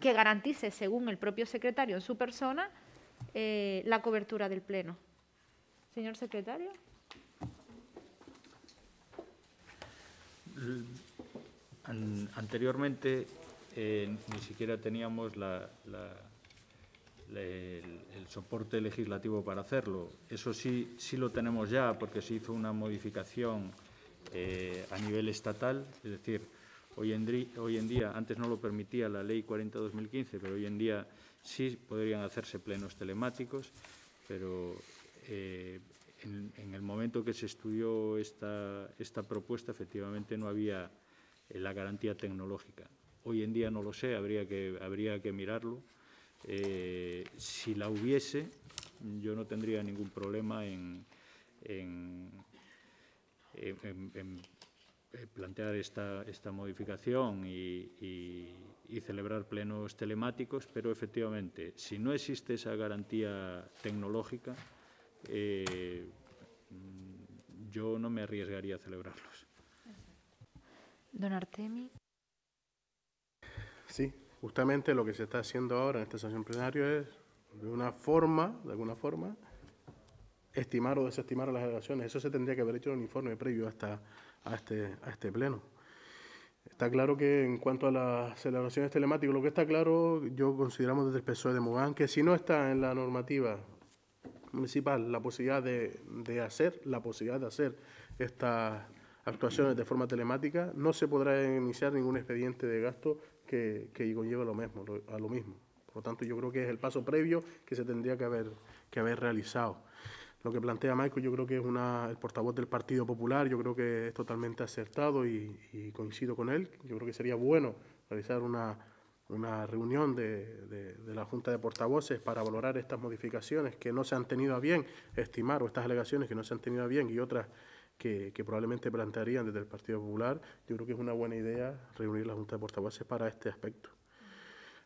que garantice, según el propio secretario en su persona, eh, la cobertura del Pleno. Señor secretario. anteriormente eh, ni siquiera teníamos el, soporte legislativo para hacerlo. Eso sí, sí lo tenemos ya porque se hizo una modificación eh, a nivel estatal, es decir, Hoy en, día, antes no lo permitía la Ley 40-2015, pero hoy en día sí podrían hacerse plenos telemáticos, pero eh, en, el momento que se estudió esta, propuesta, efectivamente no había eh, la garantía tecnológica. Hoy en día no lo sé, habría que, mirarlo. Eh, si la hubiese, yo no tendría ningún problema en eh, plantear esta, esta modificación y, y, celebrar plenos telemáticos, pero efectivamente, si no existe esa garantía tecnológica, eh, yo no me arriesgaría a celebrarlos. Don Artemi. Sí, justamente lo que se está haciendo ahora en esta sesión plenaria es, de una forma, de alguna forma, estimar o desestimar las delegaciones. Eso se tendría que haber hecho en un informe previo hasta a este, a este pleno. Está claro que en cuanto a las celebraciones telemáticas, lo que está claro, yo consideramos desde el PSOE de Mogán que si no está en la normativa municipal la posibilidad de, de hacer, la posibilidad de hacer estas actuaciones de forma telemática, no se podrá iniciar ningún expediente de gasto que, que conlleve lo mismo, a lo mismo. Por lo tanto, yo creo que es el paso previo que se tendría que haber, que haber realizado lo que plantea Michael yo creo que es una, el portavoz del Partido Popular, yo creo que es totalmente acertado y, coincido con él. Yo creo que sería bueno realizar una, reunión de, la Junta de Portavoces para valorar estas modificaciones que no se han tenido a bien estimar o estas alegaciones que no se han tenido a bien y otras que, que probablemente plantearían desde el Partido Popular. Yo creo que es una buena idea reunir la Junta de Portavoces para este aspecto.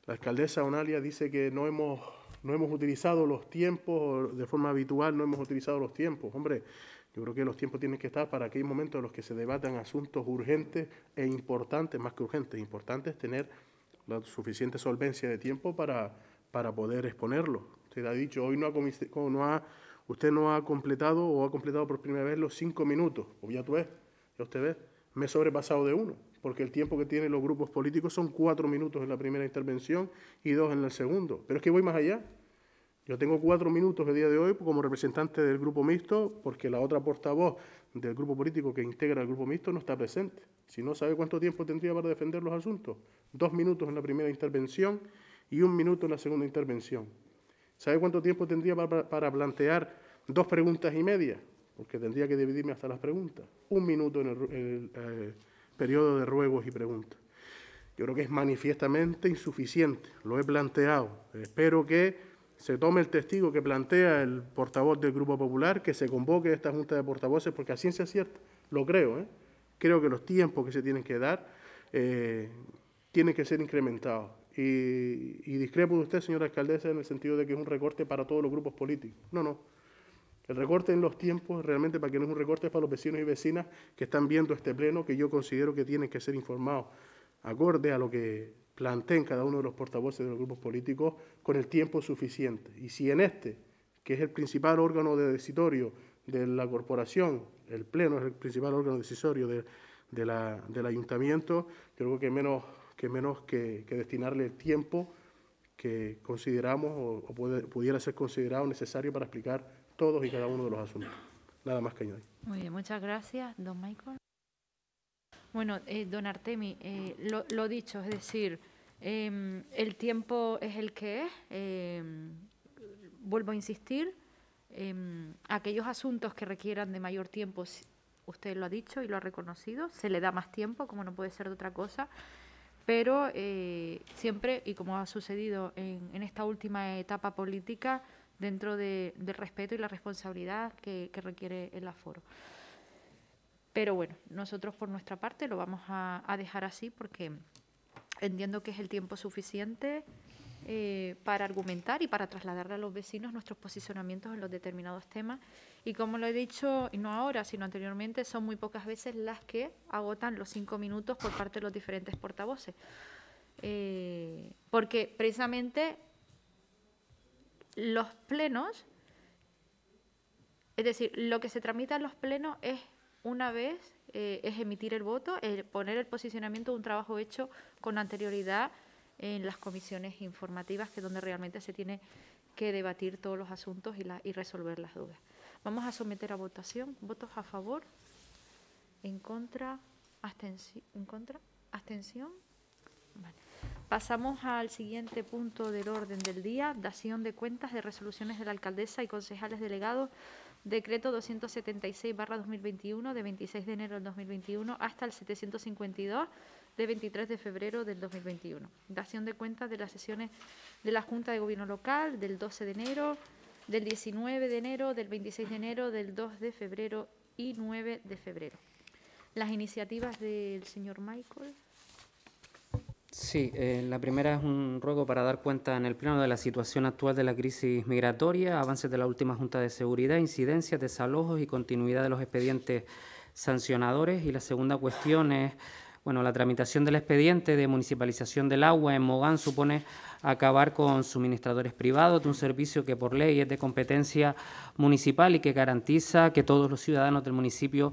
La alcaldesa Onalia dice que no hemos no hemos utilizado los tiempos de forma habitual, no hemos utilizado los tiempos. Hombre, yo creo que los tiempos tienen que estar para aquellos momentos en los que se debatan asuntos urgentes e importantes, más que urgentes, importantes tener la suficiente solvencia de tiempo para, para poder exponerlo. Usted ha dicho, hoy no ha, no ha, usted no ha completado o ha completado por primera vez los cinco minutos, o pues ya tú ves, ya usted ve me he sobrepasado de uno, porque el tiempo que tienen los grupos políticos son cuatro minutos en la primera intervención y dos en el segundo. Pero es que voy más allá. Yo tengo cuatro minutos el día de hoy como representante del grupo mixto, porque la otra portavoz del grupo político que integra el grupo mixto no está presente. Si no, ¿sabe cuánto tiempo tendría para defender los asuntos? Dos minutos en la primera intervención y un minuto en la segunda intervención. ¿Sabe cuánto tiempo tendría para, para plantear dos preguntas y media? porque tendría que dividirme hasta las preguntas. Un minuto en el, eh, periodo de ruegos y preguntas. Yo creo que es manifiestamente insuficiente, lo he planteado. Espero que se tome el testigo que plantea el portavoz del Grupo Popular, que se convoque esta Junta de Portavoces, porque a ciencia cierta, lo creo, ¿eh? creo que los tiempos que se tienen que dar eh, tienen que ser incrementados. Y, y discrepo de usted, señora alcaldesa, en el sentido de que es un recorte para todos los grupos políticos. No, no. El recorte en los tiempos, realmente para que no es un recorte, es para los vecinos y vecinas que están viendo este pleno, que yo considero que tienen que ser informados acorde a lo que planteen cada uno de los portavoces de los grupos políticos con el tiempo suficiente. Y si en este, que es el principal órgano de decisorio de la corporación, el pleno es el principal órgano decisorio de, del ayuntamiento, yo creo que menos que, menos que, destinarle el tiempo que consideramos o, pudiera ser considerado necesario para explicar todos y cada uno de los asuntos. Nada más que añadir. Muy bien, muchas gracias, don Michael. Bueno, eh, don Artemi, eh, lo, dicho, es decir, em, el tiempo es el que es. Em, vuelvo a insistir, em, aquellos asuntos que requieran de mayor tiempo, usted lo ha dicho y lo ha reconocido, se le da más tiempo, como no puede ser de otra cosa, pero eh, siempre, y como ha sucedido en esta última etapa política, dentro del respeto y la responsabilidad que, requiere el aforo. Pero bueno, nosotros por nuestra parte lo vamos a, dejar así porque entiendo que es el tiempo suficiente eh, para argumentar y para trasladarle a los vecinos nuestros posicionamientos en los determinados temas. Y como lo he dicho, y no ahora, sino anteriormente, son muy pocas veces las que agotan los cinco minutos por parte de los diferentes portavoces. Eh, porque precisamente los plenos, es decir, lo que se tramita en los plenos es una vez, eh, es emitir el voto, el poner el posicionamiento de un trabajo hecho con anterioridad en las comisiones informativas, que es donde realmente se tiene que debatir todos los asuntos y, y resolver las dudas. Vamos a someter a votación. ¿Votos a favor? ¿En contra? ¿Abstención? ¿En contra? Pasamos al siguiente punto del orden del día, dación de cuentas de resoluciones de la alcaldesa y concejales delegados, decreto 276-2021 de 26 de enero del 2021 hasta el 752 de 23 de febrero del 2021. Dación de cuentas de las sesiones de la Junta de Gobierno Local del 12 de enero, del 19 de enero, del 26 de enero, del 2 de febrero y 9 de febrero. Las iniciativas del señor Michael. Sí, eh, la primera es un ruego para dar cuenta en el pleno de la situación actual de la crisis migratoria, avances de la última Junta de Seguridad, incidencias, desalojos y continuidad de los expedientes sancionadores. Y la segunda cuestión es, bueno, la tramitación del expediente de municipalización del agua en Mogán supone acabar con suministradores privados de un servicio que por ley es de competencia municipal y que garantiza que todos los ciudadanos del municipio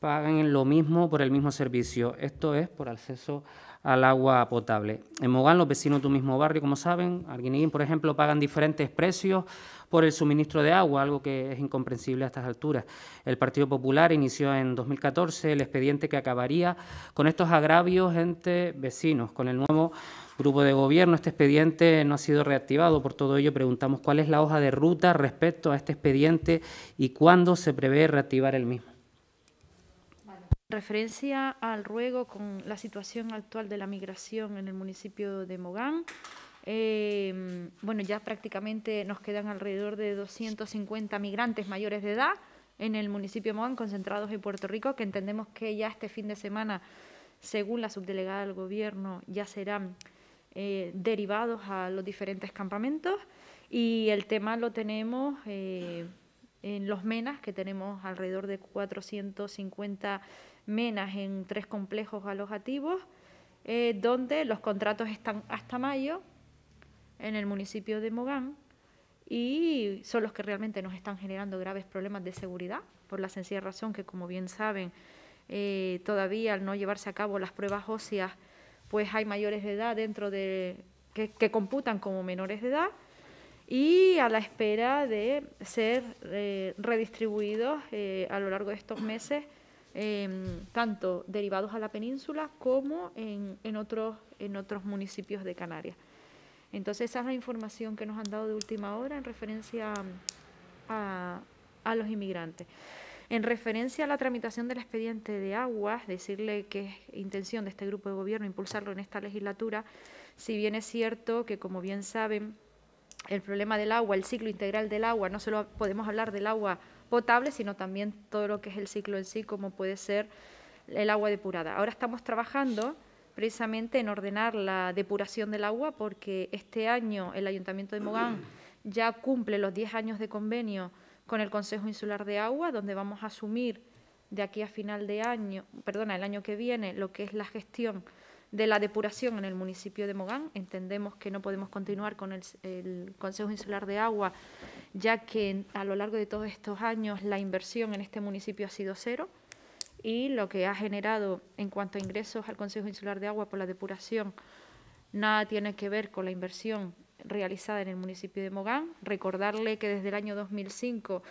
pagan lo mismo por el mismo servicio, esto es por acceso al agua potable. En Mogán, los vecinos de tu mismo barrio, como saben, Arguineguín, por ejemplo, pagan diferentes precios por el suministro de agua, algo que es incomprensible a estas alturas. El Partido Popular inició en 2014 el expediente que acabaría con estos agravios entre vecinos. Con el nuevo grupo de gobierno, este expediente no ha sido reactivado. Por todo ello, preguntamos cuál es la hoja de ruta respecto a este expediente y cuándo se prevé reactivar el mismo referencia al ruego con la situación actual de la migración en el municipio de Mogán. Em, bueno, ya prácticamente nos quedan alrededor de 250 migrantes mayores de edad en el municipio de Mogán, concentrados en Puerto Rico, que entendemos que ya este fin de semana, según la subdelegada del Gobierno, ya serán eh, derivados a los diferentes campamentos. Y el tema lo tenemos... Eh, en los MENAS, que tenemos alrededor de 450 menas en tres complejos alojativos, eh, donde los contratos están hasta mayo en el municipio de Mogán y son los que realmente nos están generando graves problemas de seguridad, por la sencilla razón que, como bien saben, eh, todavía al no llevarse a cabo las pruebas óseas, pues hay mayores de edad dentro de que, computan como menores de edad y a la espera de ser eh, redistribuidos a lo largo de estos meses Em, tanto derivados a la península como en, otros, en otros municipios de Canarias. Entonces esa es la información que nos han dado de última hora en referencia a, a los inmigrantes. En referencia a la tramitación del expediente de aguas, decirle que es intención de este grupo de gobierno impulsarlo en esta legislatura, si bien es cierto que, como bien saben, el problema del agua, el ciclo integral del agua, no solo podemos hablar del agua potable, sino también todo lo que es el ciclo en sí, como puede ser el agua depurada. Ahora estamos trabajando precisamente en ordenar la depuración del agua porque este año el Ayuntamiento de Mogán ya cumple los 10 años de convenio con el Consejo Insular de Agua, donde vamos a asumir de aquí a final de año, perdona, el año que viene, lo que es la gestión de la depuración en el municipio de Mogán. Entendemos que no podemos continuar con el, Consejo Insular de Agua, ya que a lo largo de todos estos años la inversión en este municipio ha sido cero y lo que ha generado en cuanto a ingresos al Consejo Insular de Agua por la depuración nada tiene que ver con la inversión realizada en el municipio de Mogán. Recordarle que desde el año 2005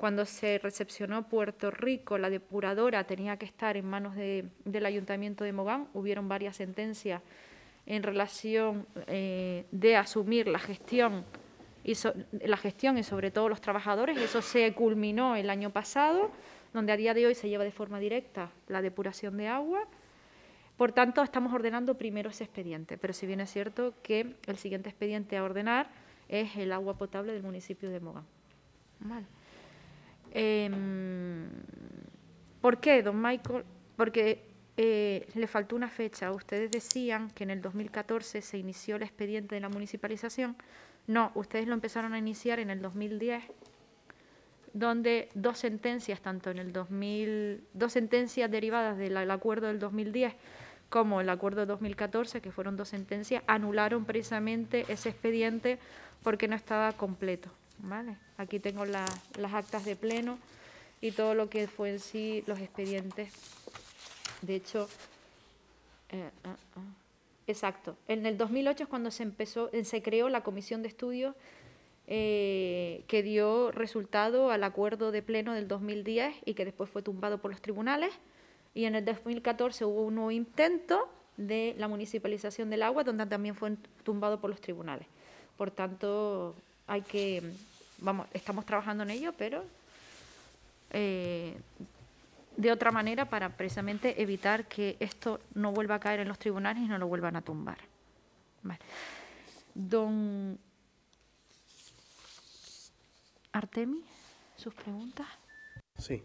cuando se recepcionó Puerto Rico, la depuradora tenía que estar en manos del ayuntamiento de Mogán. Hubieron varias sentencias en relación eh, de asumir la gestión y la gestión y sobre todo los trabajadores. Eso se culminó el año pasado, donde a día de hoy se lleva de forma directa la depuración de agua. Por tanto, estamos ordenando primero ese expediente, pero si bien es cierto que el siguiente expediente a ordenar es el agua potable del municipio de Mogán. Em, ¿Por qué, don Michael? Porque eh, le faltó una fecha. Ustedes decían que en el 2014 se inició el expediente de la municipalización. No, ustedes lo empezaron a iniciar en el 2010, donde dos sentencias, tanto en el 2000, dos sentencias derivadas del acuerdo del 2010 como el acuerdo de 2014, que fueron dos sentencias, anularon precisamente ese expediente porque no estaba completo. ¿vale? Aquí tengo las actas de pleno y todo lo que fue en sí los expedientes. De hecho, eh, ah, ah, exacto, en el 2008 es cuando se, empezó, eh, se creó la comisión de estudios eh, que dio resultado al acuerdo de pleno del 2010 y que después fue tumbado por los tribunales. Y en el 2014 hubo un nuevo intento de la municipalización del agua, donde también fue tumbado por los tribunales. Por tanto, hay que vamos, estamos trabajando en ello, pero eh, de otra manera para precisamente evitar que esto no vuelva a caer en los tribunales y no lo vuelvan a tumbar. Vale. Don Artemi, sus preguntas. Sí.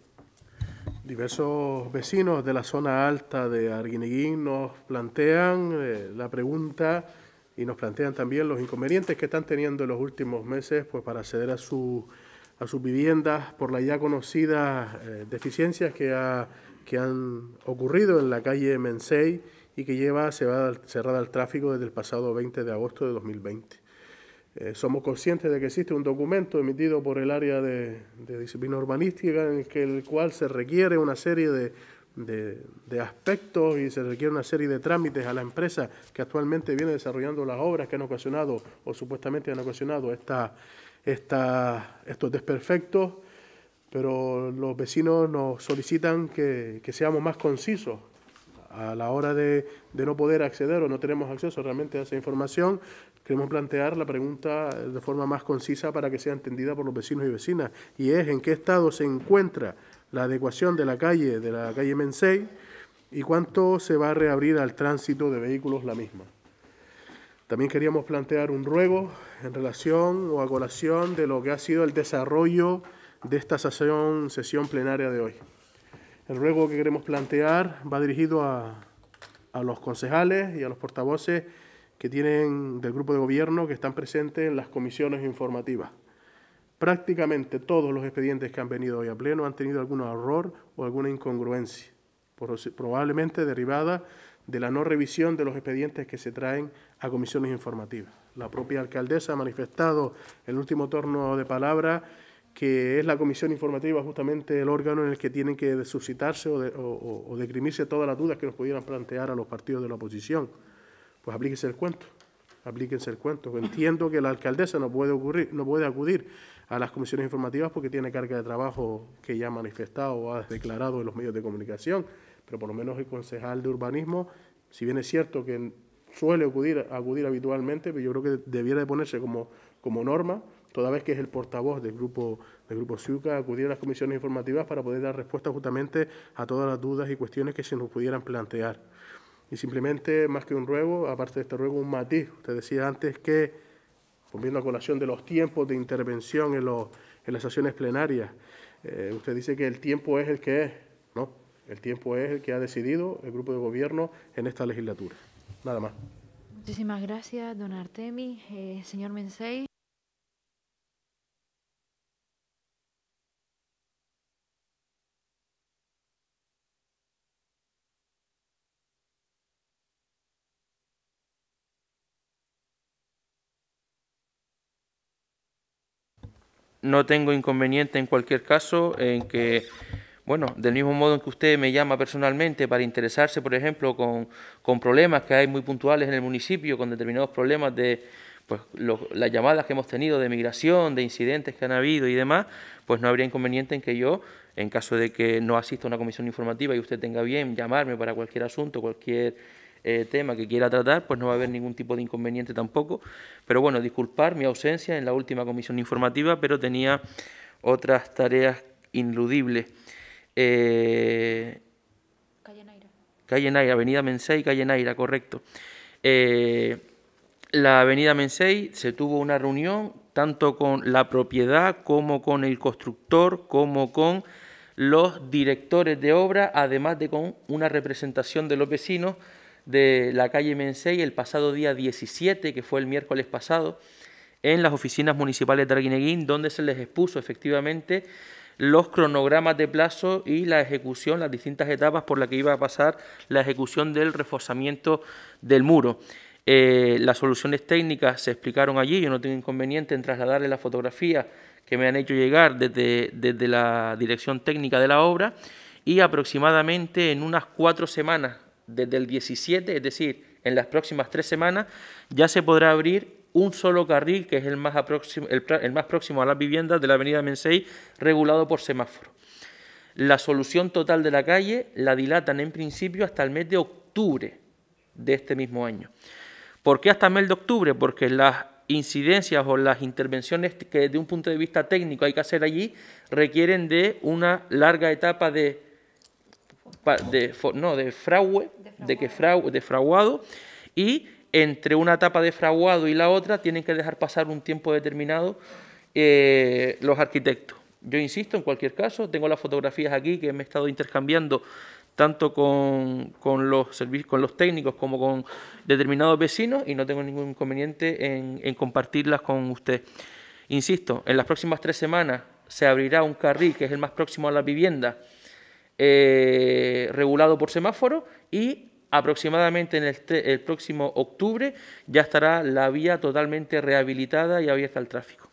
Diversos vecinos de la zona alta de Arguineguín nos plantean eh, la pregunta y nos plantean también los inconvenientes que están teniendo en los últimos meses pues, para acceder a, su, a sus viviendas por las ya conocidas eh, deficiencias que, que han ocurrido en la calle Mensei y que lleva cerrada al tráfico desde el pasado 20 de agosto de 2020. Eh, somos conscientes de que existe un documento emitido por el área de, disciplina urbanística en el cual se requiere una serie de, de, de, aspectos y se requiere una serie de trámites a la empresa que actualmente viene desarrollando las obras que han ocasionado o supuestamente han ocasionado estos desperfectos, pero los vecinos nos solicitan que, seamos más concisos a la hora de, de, no poder acceder o no tenemos acceso realmente a esa información, queremos plantear la pregunta de forma más concisa para que sea entendida por los vecinos y vecinas, y es en qué estado se encuentra la adecuación de la calle, de la calle Mensei, y cuánto se va a reabrir al tránsito de vehículos la misma. También queríamos plantear un ruego en relación o a colación de lo que ha sido el desarrollo de esta sesión, sesión plenaria de hoy. El ruego que queremos plantear va dirigido a, a los concejales y a los portavoces que tienen del grupo de gobierno que están presentes en las comisiones informativas. Prácticamente todos los expedientes que han venido hoy a pleno han tenido algún error o alguna incongruencia, probablemente derivada de la no revisión de los expedientes que se traen a comisiones informativas. La propia alcaldesa ha manifestado en el último turno de palabra que es la comisión informativa justamente el órgano en el que tienen que suscitarse o, degrimirse todas las dudas que nos pudieran plantear a los partidos de la oposición. Pues aplíquese el cuento aplíquense el cuento. Entiendo que la alcaldesa no puede, no puede acudir a las comisiones informativas porque tiene carga de trabajo que ya ha manifestado o ha declarado en los medios de comunicación, pero por lo menos el concejal de urbanismo, si bien es cierto que suele acudir, acudir habitualmente, pero yo creo que debiera de ponerse como, norma, toda vez que es el portavoz del grupo, del grupo CIUCA, acudir a las comisiones informativas para poder dar respuesta justamente a todas las dudas y cuestiones que se nos pudieran plantear. Y simplemente, más que un ruego, aparte de este ruego, un matiz. Usted decía antes que, poniendo a colación de los tiempos de intervención en, los, en las sesiones plenarias, eh, usted dice que el tiempo es el que es, ¿no? El tiempo es el que ha decidido el grupo de gobierno en esta legislatura. Nada más. Muchísimas gracias, don Artemi eh, señor Mensei. no tengo inconveniente en cualquier caso en que, bueno, del mismo modo en que usted me llama personalmente para interesarse, por ejemplo, con, problemas que hay muy puntuales en el municipio, con determinados problemas de pues las llamadas que hemos tenido de migración, de incidentes que han habido y demás, pues no habría inconveniente en que yo, en caso de que no asista a una comisión informativa y usted tenga bien llamarme para cualquier asunto, cualquier eh, tema que quiera tratar, pues no va a haber ningún tipo de inconveniente tampoco. Pero bueno, disculpar mi ausencia en la última comisión informativa, pero tenía otras tareas ...inludibles... Eh, calle Naira. Calle Naira, Avenida Mensei, Calle Naira, correcto. Eh, la Avenida Mensei se tuvo una reunión tanto con la propiedad como con el constructor, como con los directores de obra, además de con una representación de los vecinos de la calle Mensei el pasado día 17, que fue el miércoles pasado, en las oficinas municipales de Targuineguín... donde se les expuso efectivamente los cronogramas de plazo y la ejecución, las distintas etapas por las que iba a pasar la ejecución del reforzamiento del muro. Eh, las soluciones técnicas se explicaron allí, yo no tengo inconveniente en trasladarle la fotografía que me han hecho llegar desde, desde la dirección técnica de la obra y aproximadamente en unas cuatro semanas desde el 17, es decir, en las próximas tres semanas, ya se podrá abrir un solo carril, que es el más, el, más próximo a las viviendas de la avenida Mensei, regulado por semáforo. La solución total de la calle la dilatan en principio hasta el mes de octubre de este mismo año. ¿Por qué hasta el mes de octubre? Porque las incidencias o las intervenciones que desde un punto de vista técnico hay que hacer allí requieren de una larga etapa de de, no, de fraude, de que y entre una etapa de fraguado y la otra tienen que dejar pasar un tiempo determinado eh, los arquitectos. Yo insisto, en cualquier caso, tengo las fotografías aquí que me he estado intercambiando tanto con, los, con los técnicos como con determinados vecinos y no tengo ningún inconveniente en compartirlas con usted. Insisto, en las próximas tres semanas se abrirá un carril que es el más próximo a la vivienda eh, regulado por semáforo y aproximadamente en el, próximo octubre ya estará la vía totalmente rehabilitada y abierta al tráfico.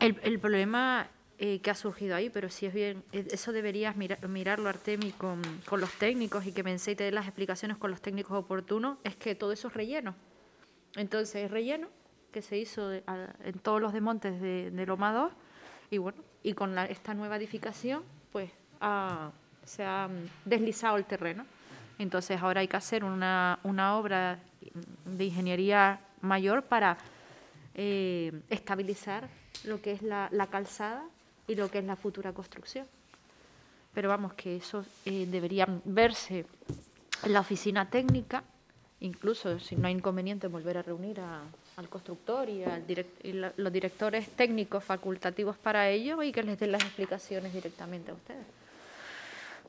El, problema eh, que ha surgido ahí, pero si es bien, eh, eso deberías mirarlo, Artemi, con, con los técnicos y que me y te las explicaciones con los técnicos oportunos, es que todo eso es relleno. Entonces, es relleno que se hizo en todos los desmontes de, de Loma y bueno, y con esta nueva edificación, pues ah, se ha mm, deslizado el terreno. Entonces ahora hay que hacer una, obra de ingeniería mayor para eh, estabilizar lo que es la, calzada y lo que es la futura construcción. Pero vamos, que eso eh, debería verse en la oficina técnica, incluso si no hay inconveniente volver a reunir a, al constructor y, al los directores técnicos facultativos para ello y que les den las explicaciones directamente a ustedes.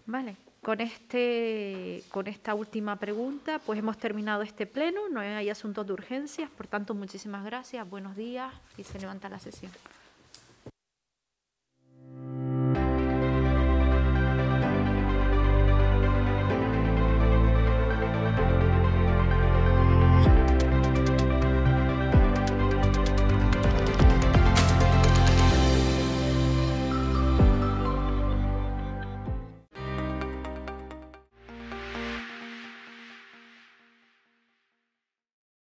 Vale, con, este, con esta última pregunta, pues hemos terminado este pleno, no hay asuntos de urgencias, por tanto, muchísimas gracias, buenos días y se levanta la sesión.